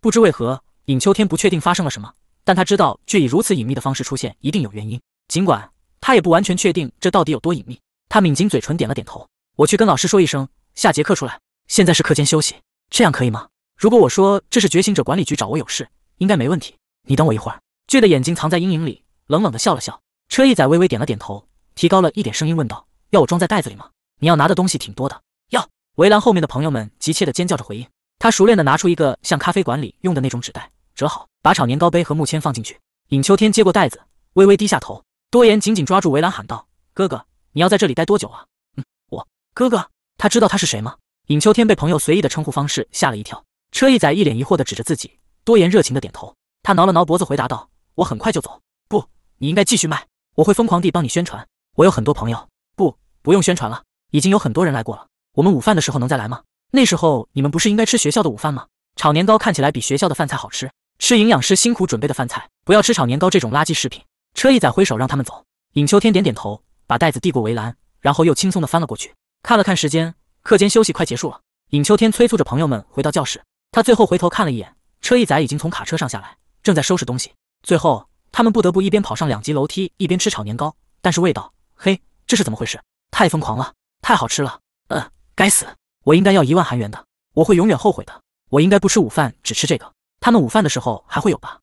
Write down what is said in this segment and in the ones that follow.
不知为何，尹秋天不确定发生了什么，但他知道巨以如此隐秘的方式出现，一定有原因。尽管他也不完全确定这到底有多隐秘，他抿紧嘴唇，点了点头。我去跟老师说一声，下节课出来。现在是课间休息，这样可以吗？如果我说这是觉醒者管理局找我有事，应该没问题。你等我一会儿。巨的眼睛藏在阴影里，冷冷的笑了笑。车一仔微微点了点头，提高了一点声音问道：“要我装在袋子里吗？你要拿的东西挺多的。”要围栏后面的朋友们急切的尖叫着回应。他熟练地拿出一个像咖啡馆里用的那种纸袋，折好，把炒年糕杯和木签放进去。尹秋天接过袋子，微微低下头。多言紧紧抓住围栏，喊道：“哥哥，你要在这里待多久啊？”“嗯，我哥哥。”他知道他是谁吗？尹秋天被朋友随意的称呼方式吓了一跳。车一仔一脸疑惑地指着自己。多言热情地点头。他挠了挠脖子，回答道：“我很快就走。”“不，你应该继续卖。我会疯狂地帮你宣传。我有很多朋友。”“不，不用宣传了，已经有很多人来过了。我们午饭的时候能再来吗？”那时候你们不是应该吃学校的午饭吗？炒年糕看起来比学校的饭菜好吃。吃营养师辛苦准备的饭菜，不要吃炒年糕这种垃圾食品。车一仔挥手让他们走。尹秋天点点头，把袋子递过围栏，然后又轻松的翻了过去。看了看时间，课间休息快结束了。尹秋天催促着朋友们回到教室。他最后回头看了一眼，车一仔已经从卡车上下来，正在收拾东西。最后，他们不得不一边跑上两级楼梯，一边吃炒年糕。但是味道，嘿，这是怎么回事？太疯狂了，太好吃了。呃，该死。我应该要一万韩元的，我会永远后悔的。我应该不吃午饭，只吃这个。他们午饭的时候还会有吧？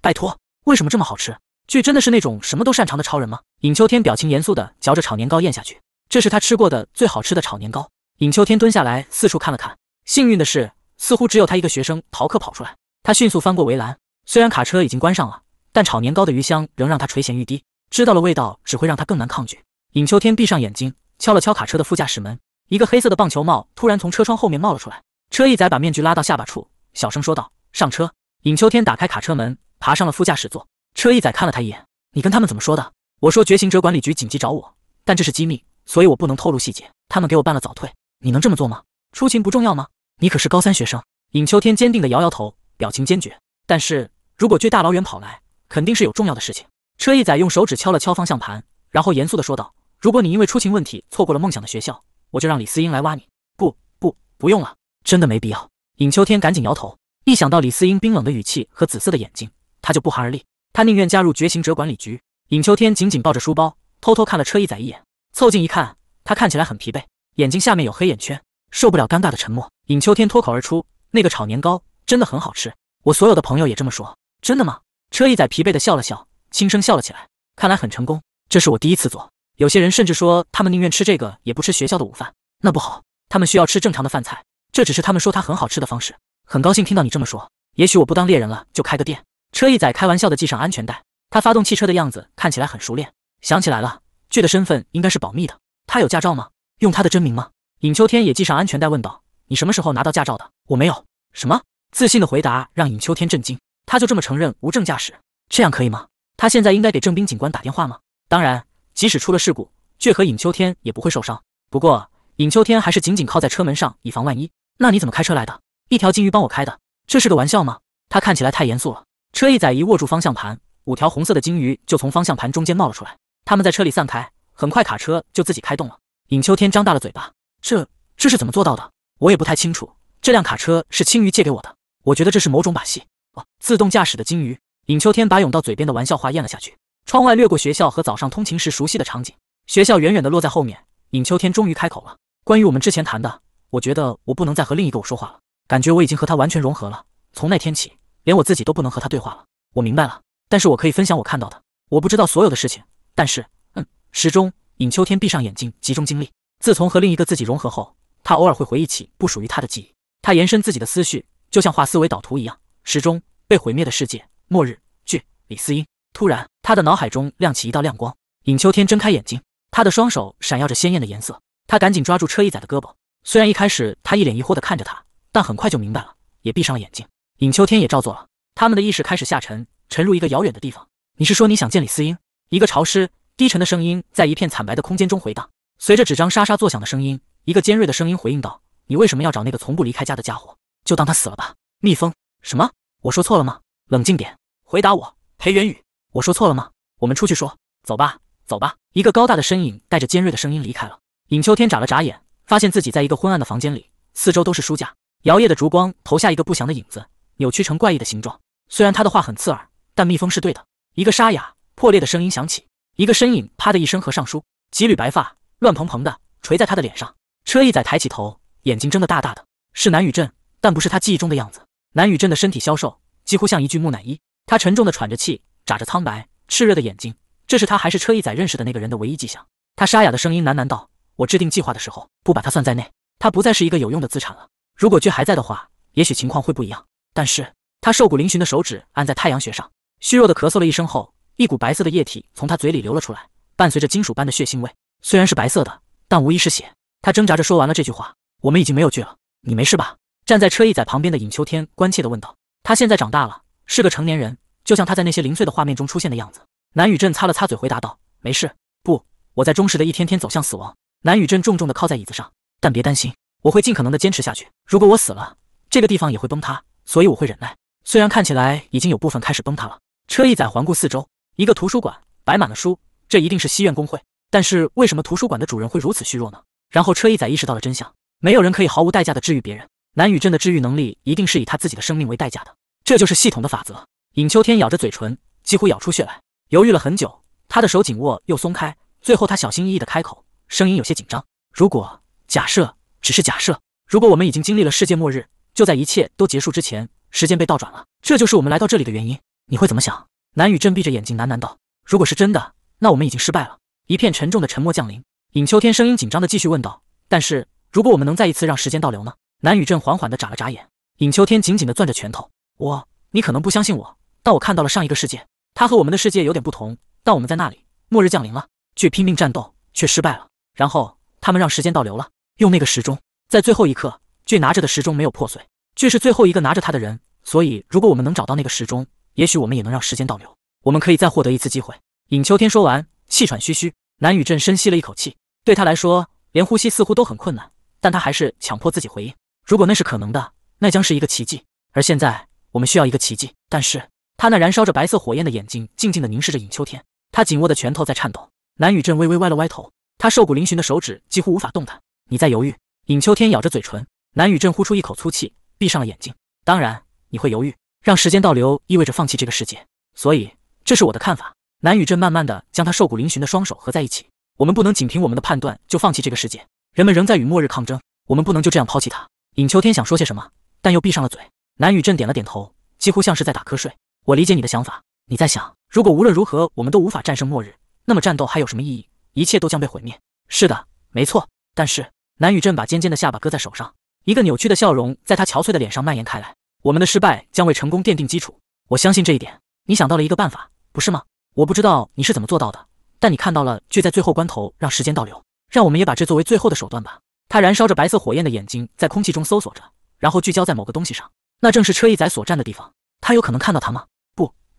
拜托，为什么这么好吃？巨真的是那种什么都擅长的超人吗？尹秋天表情严肃的嚼着炒年糕，咽下去。这是他吃过的最好吃的炒年糕。尹秋天蹲下来，四处看了看。幸运的是，似乎只有他一个学生逃课跑出来。他迅速翻过围栏，虽然卡车已经关上了，但炒年糕的余香仍让他垂涎欲滴。知道了味道，只会让他更难抗拒。尹秋天闭上眼睛，敲了敲卡车的副驾驶门。一个黑色的棒球帽突然从车窗后面冒了出来。车一仔把面具拉到下巴处，小声说道：“上车。”尹秋天打开卡车门，爬上了副驾驶座。车一仔看了他一眼：“你跟他们怎么说的？”“我说觉醒者管理局紧急找我，但这是机密，所以我不能透露细节。他们给我办了早退。你能这么做吗？出勤不重要吗？你可是高三学生。”尹秋天坚定地摇摇头，表情坚决。但是，如果去大老远跑来，肯定是有重要的事情。车一仔用手指敲了敲方向盘，然后严肃地说道：“如果你因为出勤问题错过了梦想的学校，”我就让李思英来挖你，不不，不用了，真的没必要。尹秋天赶紧摇头，一想到李思英冰冷的语气和紫色的眼睛，他就不寒而栗。他宁愿加入觉醒者管理局。尹秋天紧紧抱着书包，偷偷看了车一仔一眼，凑近一看，他看起来很疲惫，眼睛下面有黑眼圈。受不了尴尬的沉默，尹秋天脱口而出：“那个炒年糕真的很好吃，我所有的朋友也这么说。”真的吗？车一仔疲惫的笑了笑，轻声笑了起来。看来很成功，这是我第一次做。有些人甚至说，他们宁愿吃这个，也不吃学校的午饭。那不好，他们需要吃正常的饭菜。这只是他们说它很好吃的方式。很高兴听到你这么说。也许我不当猎人了，就开个店。车一仔开玩笑的系上安全带。他发动汽车的样子看起来很熟练。想起来了，巨的身份应该是保密的。他有驾照吗？用他的真名吗？尹秋天也系上安全带，问道：“你什么时候拿到驾照的？”“我没有。”什么？自信的回答让尹秋天震惊。他就这么承认无证驾驶？这样可以吗？他现在应该给郑兵警官打电话吗？当然。即使出了事故，却和尹秋天也不会受伤。不过，尹秋天还是紧紧靠在车门上，以防万一。那你怎么开车来的？一条金鱼帮我开的。这是个玩笑吗？他看起来太严肃了。车一载一握住方向盘，五条红色的金鱼就从方向盘中间冒了出来。他们在车里散开，很快卡车就自己开动了。尹秋天张大了嘴巴，这这是怎么做到的？我也不太清楚。这辆卡车是青鱼借给我的。我觉得这是某种把戏。哦，自动驾驶的金鱼。尹秋天把涌到嘴边的玩笑话咽了下去。窗外掠过学校和早上通勤时熟悉的场景，学校远远地落在后面。尹秋天终于开口了：“关于我们之前谈的，我觉得我不能再和另一个我说话了，感觉我已经和他完全融合了。从那天起，连我自己都不能和他对话了。我明白了，但是我可以分享我看到的。我不知道所有的事情，但是……嗯。”时钟。尹秋天闭上眼睛，集中精力。自从和另一个自己融合后，他偶尔会回忆起不属于他的记忆。他延伸自己的思绪，就像画思维导图一样。时钟被毁灭的世界，末日剧，李思英。突然，他的脑海中亮起一道亮光。尹秋天睁开眼睛，他的双手闪耀着鲜艳的颜色。他赶紧抓住车一仔的胳膊。虽然一开始他一脸疑惑地看着他，但很快就明白了，也闭上了眼睛。尹秋天也照做了。他们的意识开始下沉，沉入一个遥远的地方。你是说你想见李思英？一个潮湿、低沉的声音在一片惨白的空间中回荡。随着纸张沙沙作响的声音，一个尖锐的声音回应道：“你为什么要找那个从不离开家的家伙？就当他死了吧。”蜜蜂？什么？我说错了吗？冷静点，回答我，裴元宇。我说错了吗？我们出去说。走吧，走吧。一个高大的身影带着尖锐的声音离开了。尹秋天眨了眨眼，发现自己在一个昏暗的房间里，四周都是书架，摇曳的烛光投下一个不祥的影子，扭曲成怪异的形状。虽然他的话很刺耳，但蜜蜂是对的。一个沙哑破裂的声音响起，一个身影啪的一声合上书，几缕白发乱蓬蓬的垂在他的脸上。车一仔抬起头，眼睛睁得大大的，是南雨镇，但不是他记忆中的样子。南雨镇的身体消瘦，几乎像一具木乃伊。他沉重的喘着气。眨着苍白、炽热的眼睛，这是他还是车一仔认识的那个人的唯一迹象。他沙哑的声音喃喃道：“我制定计划的时候不把他算在内，他不再是一个有用的资产了。如果剧还在的话，也许情况会不一样。”但是他瘦骨嶙峋的手指按在太阳穴上，虚弱的咳嗽了一声后，一股白色的液体从他嘴里流了出来，伴随着金属般的血腥味。虽然是白色的，但无疑是血。他挣扎着说完了这句话：“我们已经没有剧了。”“你没事吧？”站在车一仔旁边的尹秋天关切地问道。他现在长大了，是个成年人。就像他在那些零碎的画面中出现的样子，南宇镇擦了擦嘴，回答道：“没事，不，我在忠实的一天天走向死亡。”南宇镇重重的靠在椅子上，但别担心，我会尽可能的坚持下去。如果我死了，这个地方也会崩塌，所以我会忍耐。虽然看起来已经有部分开始崩塌了。车一仔环顾四周，一个图书馆摆满了书，这一定是西院工会。但是为什么图书馆的主人会如此虚弱呢？然后车一仔意识到了真相：没有人可以毫无代价的治愈别人。南宇镇的治愈能力一定是以他自己的生命为代价的，这就是系统的法则。尹秋天咬着嘴唇，几乎咬出血来，犹豫了很久，他的手紧握又松开，最后他小心翼翼的开口，声音有些紧张：“如果假设，只是假设，如果我们已经经历了世界末日，就在一切都结束之前，时间被倒转了，这就是我们来到这里的原因。你会怎么想？”南雨镇闭着眼睛喃喃道：“如果是真的，那我们已经失败了。”一片沉重的沉默降临。尹秋天声音紧张的继续问道：“但是，如果我们能再一次让时间倒流呢？”南雨镇缓缓的眨了眨眼。尹秋天紧紧的攥着拳头：“我，你可能不相信我。”我看到了上一个世界，它和我们的世界有点不同。但我们在那里，末日降临了，却拼命战斗，却失败了。然后他们让时间倒流了，用那个时钟，在最后一刻，巨拿着的时钟没有破碎，却是最后一个拿着它的人。所以，如果我们能找到那个时钟，也许我们也能让时间倒流。我们可以再获得一次机会。尹秋天说完，气喘吁吁。南雨镇深吸了一口气，对他来说，连呼吸似乎都很困难，但他还是强迫自己回应。如果那是可能的，那将是一个奇迹。而现在，我们需要一个奇迹。但是。他那燃烧着白色火焰的眼睛静静地凝视着尹秋天，他紧握的拳头在颤抖。南宇镇微微歪了歪头，他瘦骨嶙峋的手指几乎无法动弹。你在犹豫？尹秋天咬着嘴唇。南宇镇呼出一口粗气，闭上了眼睛。当然，你会犹豫。让时间倒流意味着放弃这个世界，所以这是我的看法。南宇镇慢慢地将他瘦骨嶙峋的双手合在一起。我们不能仅凭我们的判断就放弃这个世界。人们仍在与末日抗争，我们不能就这样抛弃他。尹秋天想说些什么，但又闭上了嘴。南宇镇点了点头，几乎像是在打瞌睡。我理解你的想法，你在想，如果无论如何我们都无法战胜末日，那么战斗还有什么意义？一切都将被毁灭。是的，没错。但是南宇镇把尖尖的下巴搁在手上，一个扭曲的笑容在他憔悴的脸上蔓延开来。我们的失败将为成功奠定基础，我相信这一点。你想到了一个办法，不是吗？我不知道你是怎么做到的，但你看到了，却在最后关头让时间倒流，让我们也把这作为最后的手段吧。他燃烧着白色火焰的眼睛在空气中搜索着，然后聚焦在某个东西上，那正是车一仔所站的地方。他有可能看到他吗？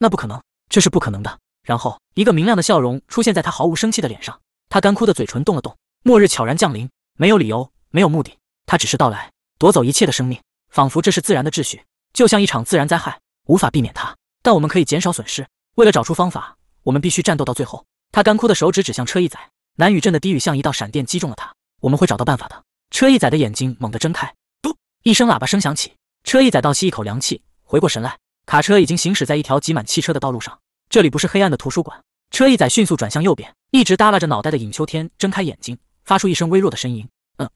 那不可能，这是不可能的。然后，一个明亮的笑容出现在他毫无生气的脸上。他干枯的嘴唇动了动。末日悄然降临，没有理由，没有目的，它只是到来，夺走一切的生命，仿佛这是自然的秩序，就像一场自然灾害，无法避免它。但我们可以减少损失。为了找出方法，我们必须战斗到最后。他干枯的手指指向车一仔。南宇镇的低语像一道闪电击中了他。我们会找到办法的。车一仔的眼睛猛地睁开，嘟一声喇叭声响起，车一仔倒吸一口凉气，回过神来。卡车已经行驶在一条挤满汽车的道路上，这里不是黑暗的图书馆。车一仔迅速转向右边，一直耷拉着脑袋的尹秋天睁开眼睛，发出一声微弱的呻吟。嗯。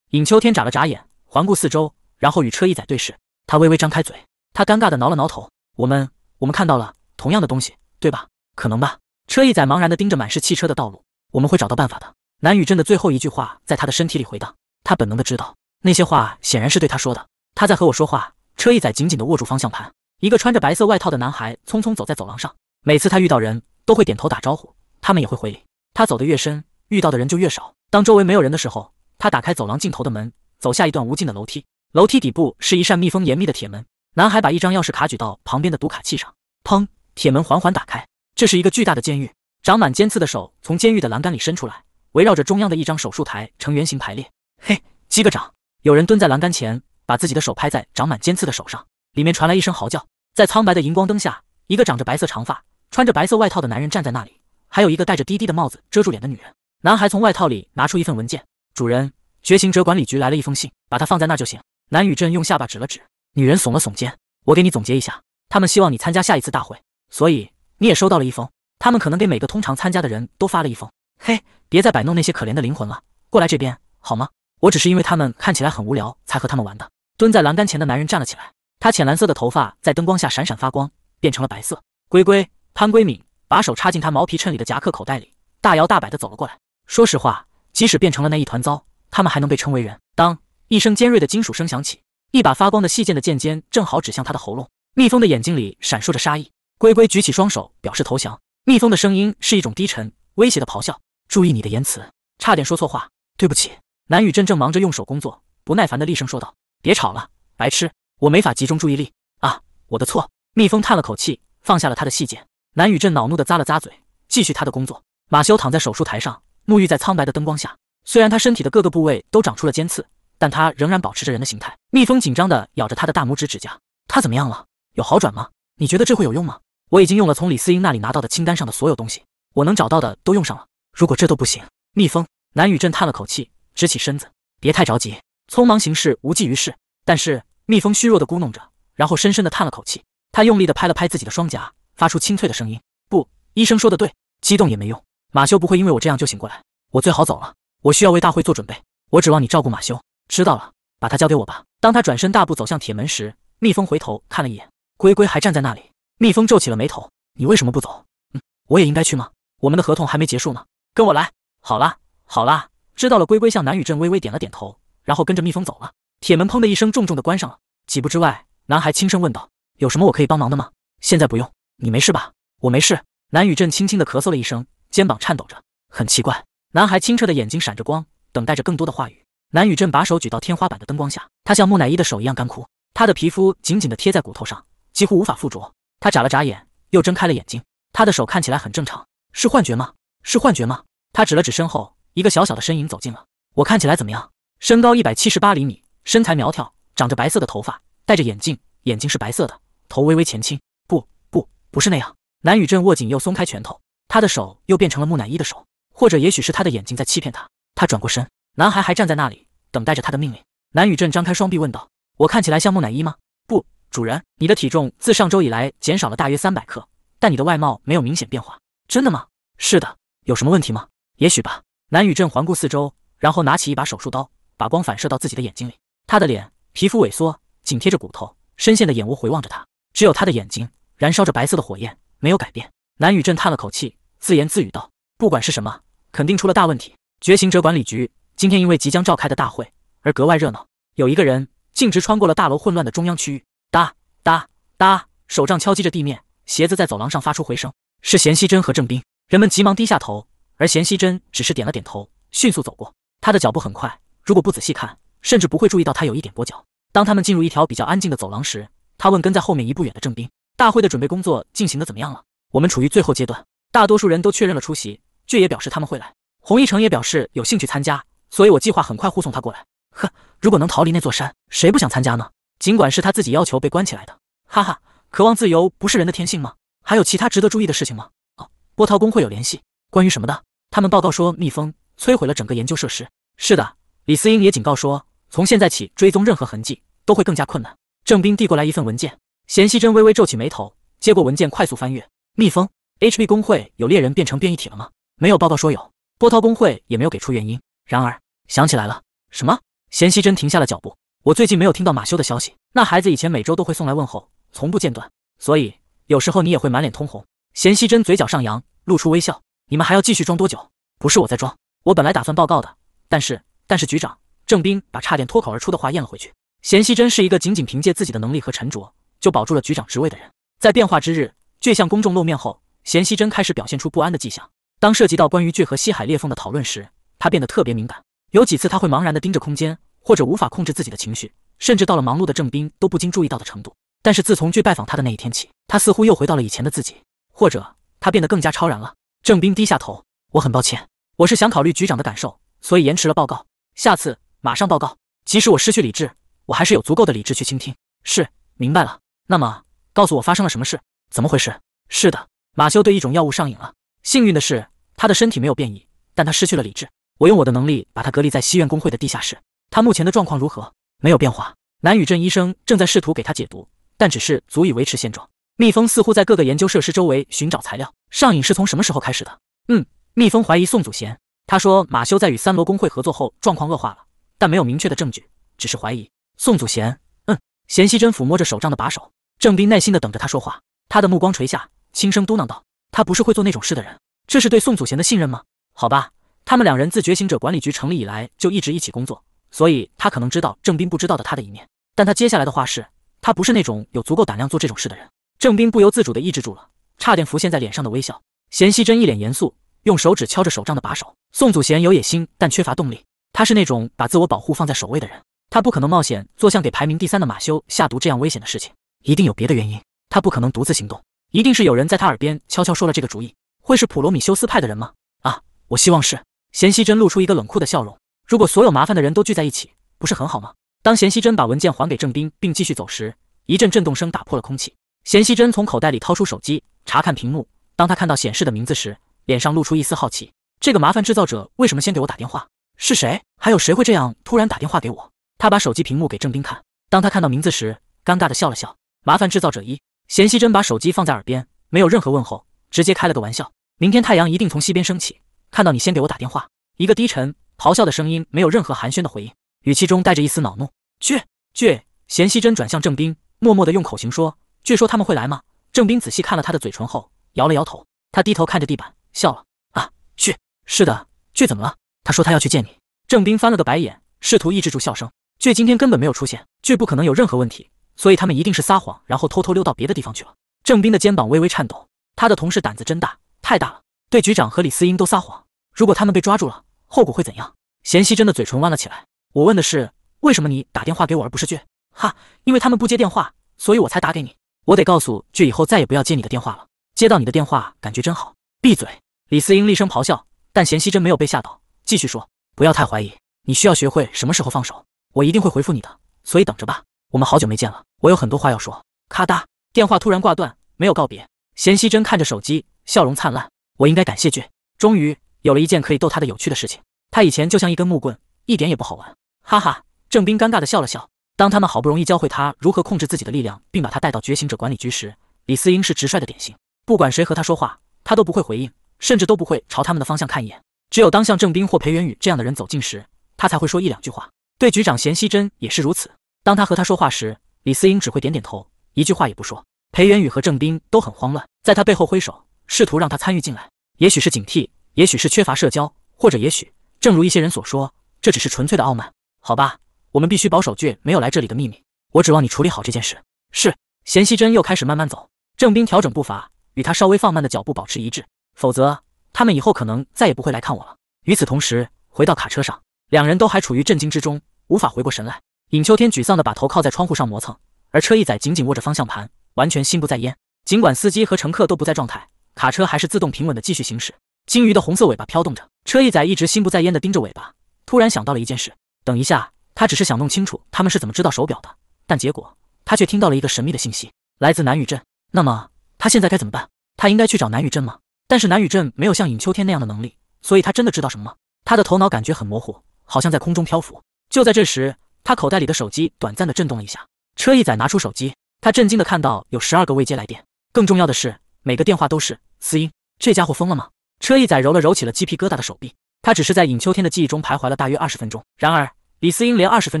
尹秋天眨了眨眼，环顾四周，然后与车一仔对视。他微微张开嘴，他尴尬地挠了挠头。我们，我们看到了同样的东西，对吧？可能吧。车一仔茫然地盯着满是汽车的道路。我们会找到办法的。南宇镇的最后一句话在他的身体里回荡。他本能的知道，那些话显然是对他说的。他在和我说话。车一仔紧紧地握住方向盘。一个穿着白色外套的男孩匆匆走在走廊上。每次他遇到人，都会点头打招呼，他们也会回礼。他走得越深，遇到的人就越少。当周围没有人的时候，他打开走廊尽头的门，走下一段无尽的楼梯。楼梯底部是一扇密封严密的铁门。男孩把一张钥匙卡举到旁边的读卡器上，砰，铁门缓缓打开。这是一个巨大的监狱，长满尖刺的手从监狱的栏杆里伸出来，围绕着中央的一张手术台呈圆形排列。嘿，击个掌！有人蹲在栏杆前，把自己的手拍在长满尖刺的手上。里面传来一声嚎叫，在苍白的荧光灯下，一个长着白色长发、穿着白色外套的男人站在那里，还有一个戴着低低的帽子遮住脸的女人。男孩从外套里拿出一份文件：“主人，觉醒者管理局来了一封信，把它放在那就行。”南雨镇用下巴指了指女人，耸了耸肩：“我给你总结一下，他们希望你参加下一次大会，所以你也收到了一封。他们可能给每个通常参加的人都发了一封。嘿，别再摆弄那些可怜的灵魂了，过来这边好吗？我只是因为他们看起来很无聊才和他们玩的。”蹲在栏杆前的男人站了起来。他浅蓝色的头发在灯光下闪闪发光，变成了白色。龟龟潘龟敏把手插进他毛皮衬里的夹克口袋里，大摇大摆地走了过来。说实话，即使变成了那一团糟，他们还能被称为人。当一声尖锐的金属声响起，一把发光的细剑的剑尖正好指向他的喉咙。蜜蜂的眼睛里闪烁着杀意。龟龟举起双手表示投降。蜜蜂的声音是一种低沉威胁的咆哮：“注意你的言辞，差点说错话，对不起。”南雨真正忙着用手工作，不耐烦的厉声说道：“别吵了，白痴！”我没法集中注意力啊，我的错。蜜蜂叹了口气，放下了他的细剑。南宇镇恼怒地咂了咂嘴，继续他的工作。马修躺在手术台上，沐浴在苍白的灯光下。虽然他身体的各个部位都长出了尖刺，但他仍然保持着人的形态。蜜蜂紧张地咬着他的大拇指指甲。他怎么样了？有好转吗？你觉得这会有用吗？我已经用了从李思英那里拿到的清单上的所有东西，我能找到的都用上了。如果这都不行，蜜蜂。南宇镇叹了口气，直起身子。别太着急，匆忙行事无济于事。但是。蜜蜂虚弱的咕哝着，然后深深地叹了口气。他用力地拍了拍自己的双颊，发出清脆的声音：“不，医生说得对，激动也没用。马修不会因为我这样就醒过来。我最好走了。我需要为大会做准备。我指望你照顾马修。知道了，把他交给我吧。”当他转身大步走向铁门时，蜜蜂回头看了一眼，龟龟还站在那里。蜜蜂皱起了眉头：“你为什么不走？嗯，我也应该去吗？我们的合同还没结束呢。跟我来。”“好啦，好啦，知道了。”龟龟向南雨镇微微点了点头，然后跟着蜜蜂走了。铁门砰的一声重重的关上了。几步之外，男孩轻声问道：“有什么我可以帮忙的吗？”“现在不用。”“你没事吧？”“我没事。”南宇镇轻轻的咳嗽了一声，肩膀颤抖着。很奇怪，男孩清澈的眼睛闪着光，等待着更多的话语。南宇镇把手举到天花板的灯光下，他像木乃伊的手一样干枯，他的皮肤紧紧的贴在骨头上，几乎无法附着。他眨了眨眼，又睁开了眼睛。他的手看起来很正常，是幻觉吗？是幻觉吗？他指了指身后一个小小的身影走近了。“我看起来怎么样？”“身高一百七十八厘米。”身材苗条，长着白色的头发，戴着眼镜，眼睛是白色的，头微微前倾。不，不，不是那样。南宇镇握紧又松开拳头，他的手又变成了木乃伊的手，或者也许是他的眼睛在欺骗他。他转过身，男孩还站在那里，等待着他的命令。南宇镇张开双臂问道：“我看起来像木乃伊吗？”“不，主人，你的体重自上周以来减少了大约三百克，但你的外貌没有明显变化。”“真的吗？”“是的。”“有什么问题吗？”“也许吧。”南宇镇环顾四周，然后拿起一把手术刀，把光反射到自己的眼睛里。他的脸皮肤萎缩，紧贴着骨头，深陷的眼窝回望着他，只有他的眼睛燃烧着白色的火焰，没有改变。南宇镇叹了口气，自言自语道：“不管是什么，肯定出了大问题。”觉醒者管理局今天因为即将召开的大会而格外热闹。有一个人径直穿过了大楼混乱的中央区域，哒哒哒，手杖敲击着地面，鞋子在走廊上发出回声。是贤熙贞和郑斌。人们急忙低下头，而贤熙贞只是点了点头，迅速走过。他的脚步很快，如果不仔细看。甚至不会注意到他有一点跛脚。当他们进入一条比较安静的走廊时，他问跟在后面一步远的郑斌：“大会的准备工作进行的怎么样了？我们处于最后阶段，大多数人都确认了出席，却也表示他们会来，洪一成也表示有兴趣参加，所以我计划很快护送他过来。呵，如果能逃离那座山，谁不想参加呢？尽管是他自己要求被关起来的。哈哈，渴望自由不是人的天性吗？还有其他值得注意的事情吗？哦，波涛工会有联系，关于什么的？他们报告说，蜜蜂摧毁了整个研究设施。是的，李思英也警告说。从现在起，追踪任何痕迹都会更加困难。郑斌递过来一份文件，贤熙真微微皱起眉头，接过文件快速翻阅。蜜蜂 HB 工会有猎人变成变异体了吗？没有报告说有，波涛工会也没有给出原因。然而，想起来了，什么？贤熙真停下了脚步。我最近没有听到马修的消息，那孩子以前每周都会送来问候，从不间断。所以，有时候你也会满脸通红。贤熙真嘴角上扬，露出微笑。你们还要继续装多久？不是我在装，我本来打算报告的，但是，但是局长。郑斌把差点脱口而出的话咽了回去。贤熙真是一个仅仅凭借自己的能力和沉着就保住了局长职位的人。在变化之日倔向公众露面后，贤熙真开始表现出不安的迹象。当涉及到关于倔和西海裂缝的讨论时，他变得特别敏感。有几次他会茫然地盯着空间，或者无法控制自己的情绪，甚至到了忙碌的郑斌都不禁注意到的程度。但是自从去拜访他的那一天起，他似乎又回到了以前的自己，或者他变得更加超然了。郑斌低下头：“我很抱歉，我是想考虑局长的感受，所以延迟了报告。下次。”马上报告！即使我失去理智，我还是有足够的理智去倾听。是，明白了。那么，告诉我发生了什么事？怎么回事？是的，马修对一种药物上瘾了。幸运的是，他的身体没有变异，但他失去了理智。我用我的能力把他隔离在西苑工会的地下室。他目前的状况如何？没有变化。南宇镇医生正在试图给他解毒，但只是足以维持现状。蜜蜂似乎在各个研究设施周围寻找材料。上瘾是从什么时候开始的？嗯，蜜蜂怀疑宋祖贤。他说，马修在与三罗工会合作后，状况恶化了。但没有明确的证据，只是怀疑宋祖贤。嗯，贤熙真抚摸着手杖的把手，郑斌耐心的等着他说话。他的目光垂下，轻声嘟囔道：“他不是会做那种事的人。”这是对宋祖贤的信任吗？好吧，他们两人自觉醒者管理局成立以来就一直一起工作，所以他可能知道郑斌不知道的他的一面。但他接下来的话是：“他不是那种有足够胆量做这种事的人。”郑斌不由自主的抑制住了，差点浮现在脸上的微笑。贤熙真一脸严肃，用手指敲着手杖的把手。宋祖贤有野心，但缺乏动力。他是那种把自我保护放在首位的人，他不可能冒险做像给排名第三的马修下毒这样危险的事情。一定有别的原因，他不可能独自行动，一定是有人在他耳边悄悄说了这个主意。会是普罗米修斯派的人吗？啊，我希望是。贤熙真露出一个冷酷的笑容。如果所有麻烦的人都聚在一起，不是很好吗？当贤熙真把文件还给郑斌并继续走时，一阵震动声打破了空气。贤熙真从口袋里掏出手机，查看屏幕。当他看到显示的名字时，脸上露出一丝好奇。这个麻烦制造者为什么先给我打电话？是谁？还有谁会这样突然打电话给我？他把手机屏幕给郑冰看，当他看到名字时，尴尬的笑了笑。麻烦制造者一，贤熙珍把手机放在耳边，没有任何问候，直接开了个玩笑。明天太阳一定从西边升起，看到你先给我打电话。一个低沉咆哮的声音，没有任何寒暄的回应，语气中带着一丝恼怒。去去，贤熙珍转向郑冰，默默的用口型说：“据说他们会来吗？”郑冰仔细看了他的嘴唇后，摇了摇头。他低头看着地板，笑了。啊，去，是的，去怎么了？他说他要去见你。郑斌翻了个白眼，试图抑制住笑声。倔今天根本没有出现，倔不可能有任何问题，所以他们一定是撒谎，然后偷偷溜到别的地方去了。郑斌的肩膀微微颤抖。他的同事胆子真大，太大了，对局长和李思英都撒谎。如果他们被抓住了，后果会怎样？贤熙真的嘴唇弯了起来。我问的是为什么你打电话给我而不是倔？哈，因为他们不接电话，所以我才打给你。我得告诉倔以后再也不要接你的电话了。接到你的电话感觉真好。闭嘴！李思英厉声咆哮，但贤熙真没有被吓倒。继续说，不要太怀疑。你需要学会什么时候放手。我一定会回复你的，所以等着吧。我们好久没见了，我有很多话要说。咔哒，电话突然挂断，没有告别。贤熙真看着手机，笑容灿烂。我应该感谢俊，终于有了一件可以逗他的有趣的事情。他以前就像一根木棍，一点也不好玩。哈哈。郑斌尴尬地笑了笑。当他们好不容易教会他如何控制自己的力量，并把他带到觉醒者管理局时，李思英是直率的典型。不管谁和他说话，他都不会回应，甚至都不会朝他们的方向看一眼。只有当像郑斌或裴元宇这样的人走近时，他才会说一两句话。对局长贤熙珍也是如此。当他和他说话时，李思英只会点点头，一句话也不说。裴元宇和郑斌都很慌乱，在他背后挥手，试图让他参与进来。也许是警惕，也许是缺乏社交，或者也许，正如一些人所说，这只是纯粹的傲慢。好吧，我们必须保守倔没有来这里的秘密。我指望你处理好这件事。是。贤熙珍又开始慢慢走，郑斌调整步伐，与他稍微放慢的脚步保持一致，否则。他们以后可能再也不会来看我了。与此同时，回到卡车上，两人都还处于震惊之中，无法回过神来。尹秋天沮丧地把头靠在窗户上磨蹭，而车一仔紧紧握着方向盘，完全心不在焉。尽管司机和乘客都不在状态，卡车还是自动平稳地继续行驶。鲸鱼的红色尾巴飘动着，车一仔一直心不在焉地盯着尾巴，突然想到了一件事。等一下，他只是想弄清楚他们是怎么知道手表的，但结果他却听到了一个神秘的信息，来自南宇镇。那么他现在该怎么办？他应该去找南宇镇吗？但是南雨镇没有像尹秋天那样的能力，所以他真的知道什么吗？他的头脑感觉很模糊，好像在空中漂浮。就在这时，他口袋里的手机短暂的震动了一下。车一仔拿出手机，他震惊的看到有十二个未接来电。更重要的是，每个电话都是司音。这家伙疯了吗？车一仔揉了揉起了鸡皮疙瘩的手臂。他只是在尹秋天的记忆中徘徊了大约二十分钟。然而，李思英连二十分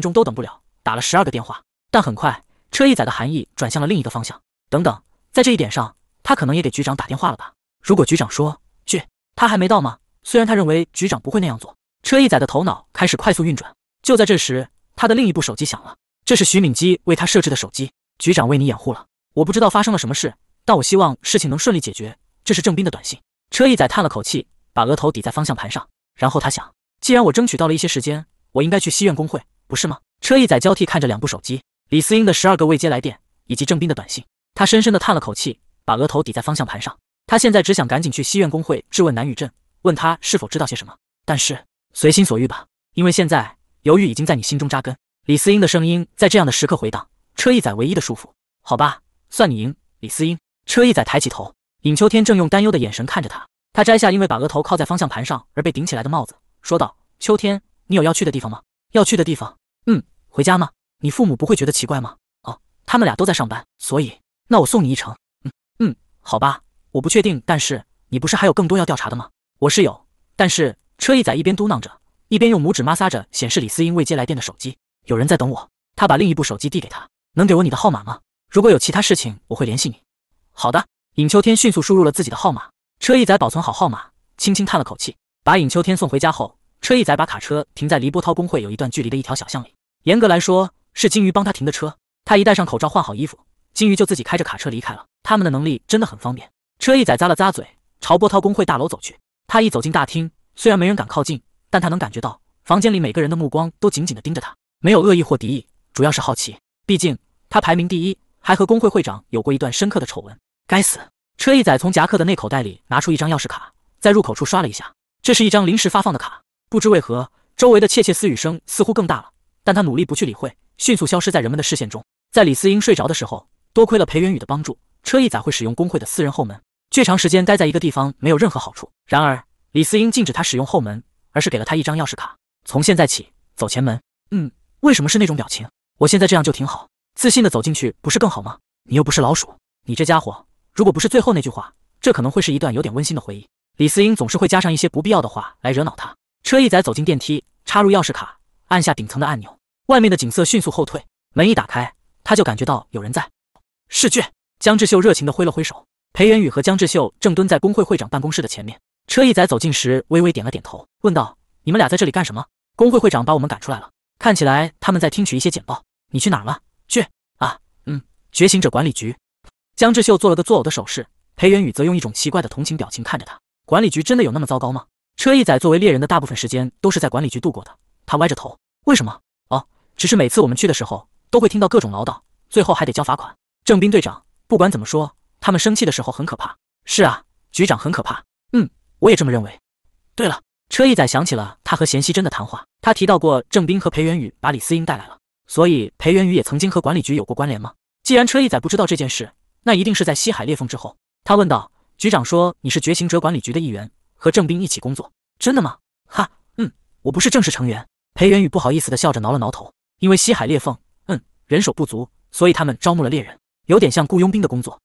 钟都等不了，打了十二个电话。但很快，车一仔的寒意转向了另一个方向。等等，在这一点上，他可能也给局长打电话了吧？如果局长说去，他还没到吗？虽然他认为局长不会那样做，车一仔的头脑开始快速运转。就在这时，他的另一部手机响了，这是徐敏基为他设置的手机。局长为你掩护了，我不知道发生了什么事，但我希望事情能顺利解决。这是郑斌的短信。车一仔叹了口气，把额头抵在方向盘上。然后他想，既然我争取到了一些时间，我应该去西苑工会，不是吗？车一仔交替看着两部手机，李思英的十二个未接来电以及郑斌的短信。他深深地叹了口气，把额头抵在方向盘上。他现在只想赶紧去西苑公会质问南雨镇，问他是否知道些什么。但是随心所欲吧，因为现在犹豫已经在你心中扎根。李思英的声音在这样的时刻回荡。车一仔唯一的束缚，好吧，算你赢。李思英，车一仔抬起头，尹秋天正用担忧的眼神看着他。他摘下因为把额头靠在方向盘上而被顶起来的帽子，说道：“秋天，你有要去的地方吗？要去的地方，嗯，回家吗？你父母不会觉得奇怪吗？哦，他们俩都在上班，所以那我送你一程。嗯嗯，好吧。”我不确定，但是你不是还有更多要调查的吗？我是有，但是车一仔一边嘟囔着，一边用拇指摩挲着显示李思英未接来电的手机。有人在等我，他把另一部手机递给他，能给我你的号码吗？如果有其他事情，我会联系你。好的，尹秋天迅速输入了自己的号码。车一仔保存好号码，轻轻叹了口气，把尹秋天送回家后，车一仔把卡车停在离波涛工会有一段距离的一条小巷里。严格来说，是金鱼帮他停的车。他一戴上口罩，换好衣服，金鱼就自己开着卡车离开了。他们的能力真的很方便。车一仔咂了咂嘴，朝波涛工会大楼走去。他一走进大厅，虽然没人敢靠近，但他能感觉到房间里每个人的目光都紧紧地盯着他，没有恶意或敌意，主要是好奇。毕竟他排名第一，还和工会会长有过一段深刻的丑闻。该死！车一仔从夹克的内口袋里拿出一张钥匙卡，在入口处刷了一下。这是一张临时发放的卡。不知为何，周围的窃窃私语声似乎更大了，但他努力不去理会，迅速消失在人们的视线中。在李思英睡着的时候，多亏了裴元宇的帮助，车一仔会使用工会的私人后门。却长时间待在一个地方没有任何好处。然而，李思英禁止他使用后门，而是给了他一张钥匙卡。从现在起，走前门。嗯，为什么是那种表情？我现在这样就挺好，自信的走进去不是更好吗？你又不是老鼠，你这家伙！如果不是最后那句话，这可能会是一段有点温馨的回忆。李思英总是会加上一些不必要的话来惹恼他。车一载走进电梯，插入钥匙卡，按下顶层的按钮，外面的景色迅速后退。门一打开，他就感觉到有人在。试卷。姜志秀热情的挥了挥手。裴元宇和姜志秀正蹲在工会会长办公室的前面。车一仔走近时，微微点了点头，问道：“你们俩在这里干什么？”工会会长把我们赶出来了。看起来他们在听取一些简报。你去哪儿了？去啊，嗯，觉醒者管理局。姜志秀做了个作呕的手势，裴元宇则用一种奇怪的同情表情看着他。管理局真的有那么糟糕吗？车一仔作为猎人的大部分时间都是在管理局度过的。他歪着头：“为什么？哦，只是每次我们去的时候，都会听到各种唠叨，最后还得交罚款。”郑斌队长，不管怎么说。他们生气的时候很可怕。是啊，局长很可怕。嗯，我也这么认为。对了，车一仔想起了他和贤熙真的谈话，他提到过郑斌和裴元宇把李思英带来了，所以裴元宇也曾经和管理局有过关联吗？既然车一仔不知道这件事，那一定是在西海裂缝之后。他问道：“局长说你是觉醒者管理局的一员，和郑斌一起工作，真的吗？”“哈，嗯，我不是正式成员。”裴元宇不好意思的笑着挠了挠头，“因为西海裂缝，嗯，人手不足，所以他们招募了猎人，有点像雇佣兵的工作。”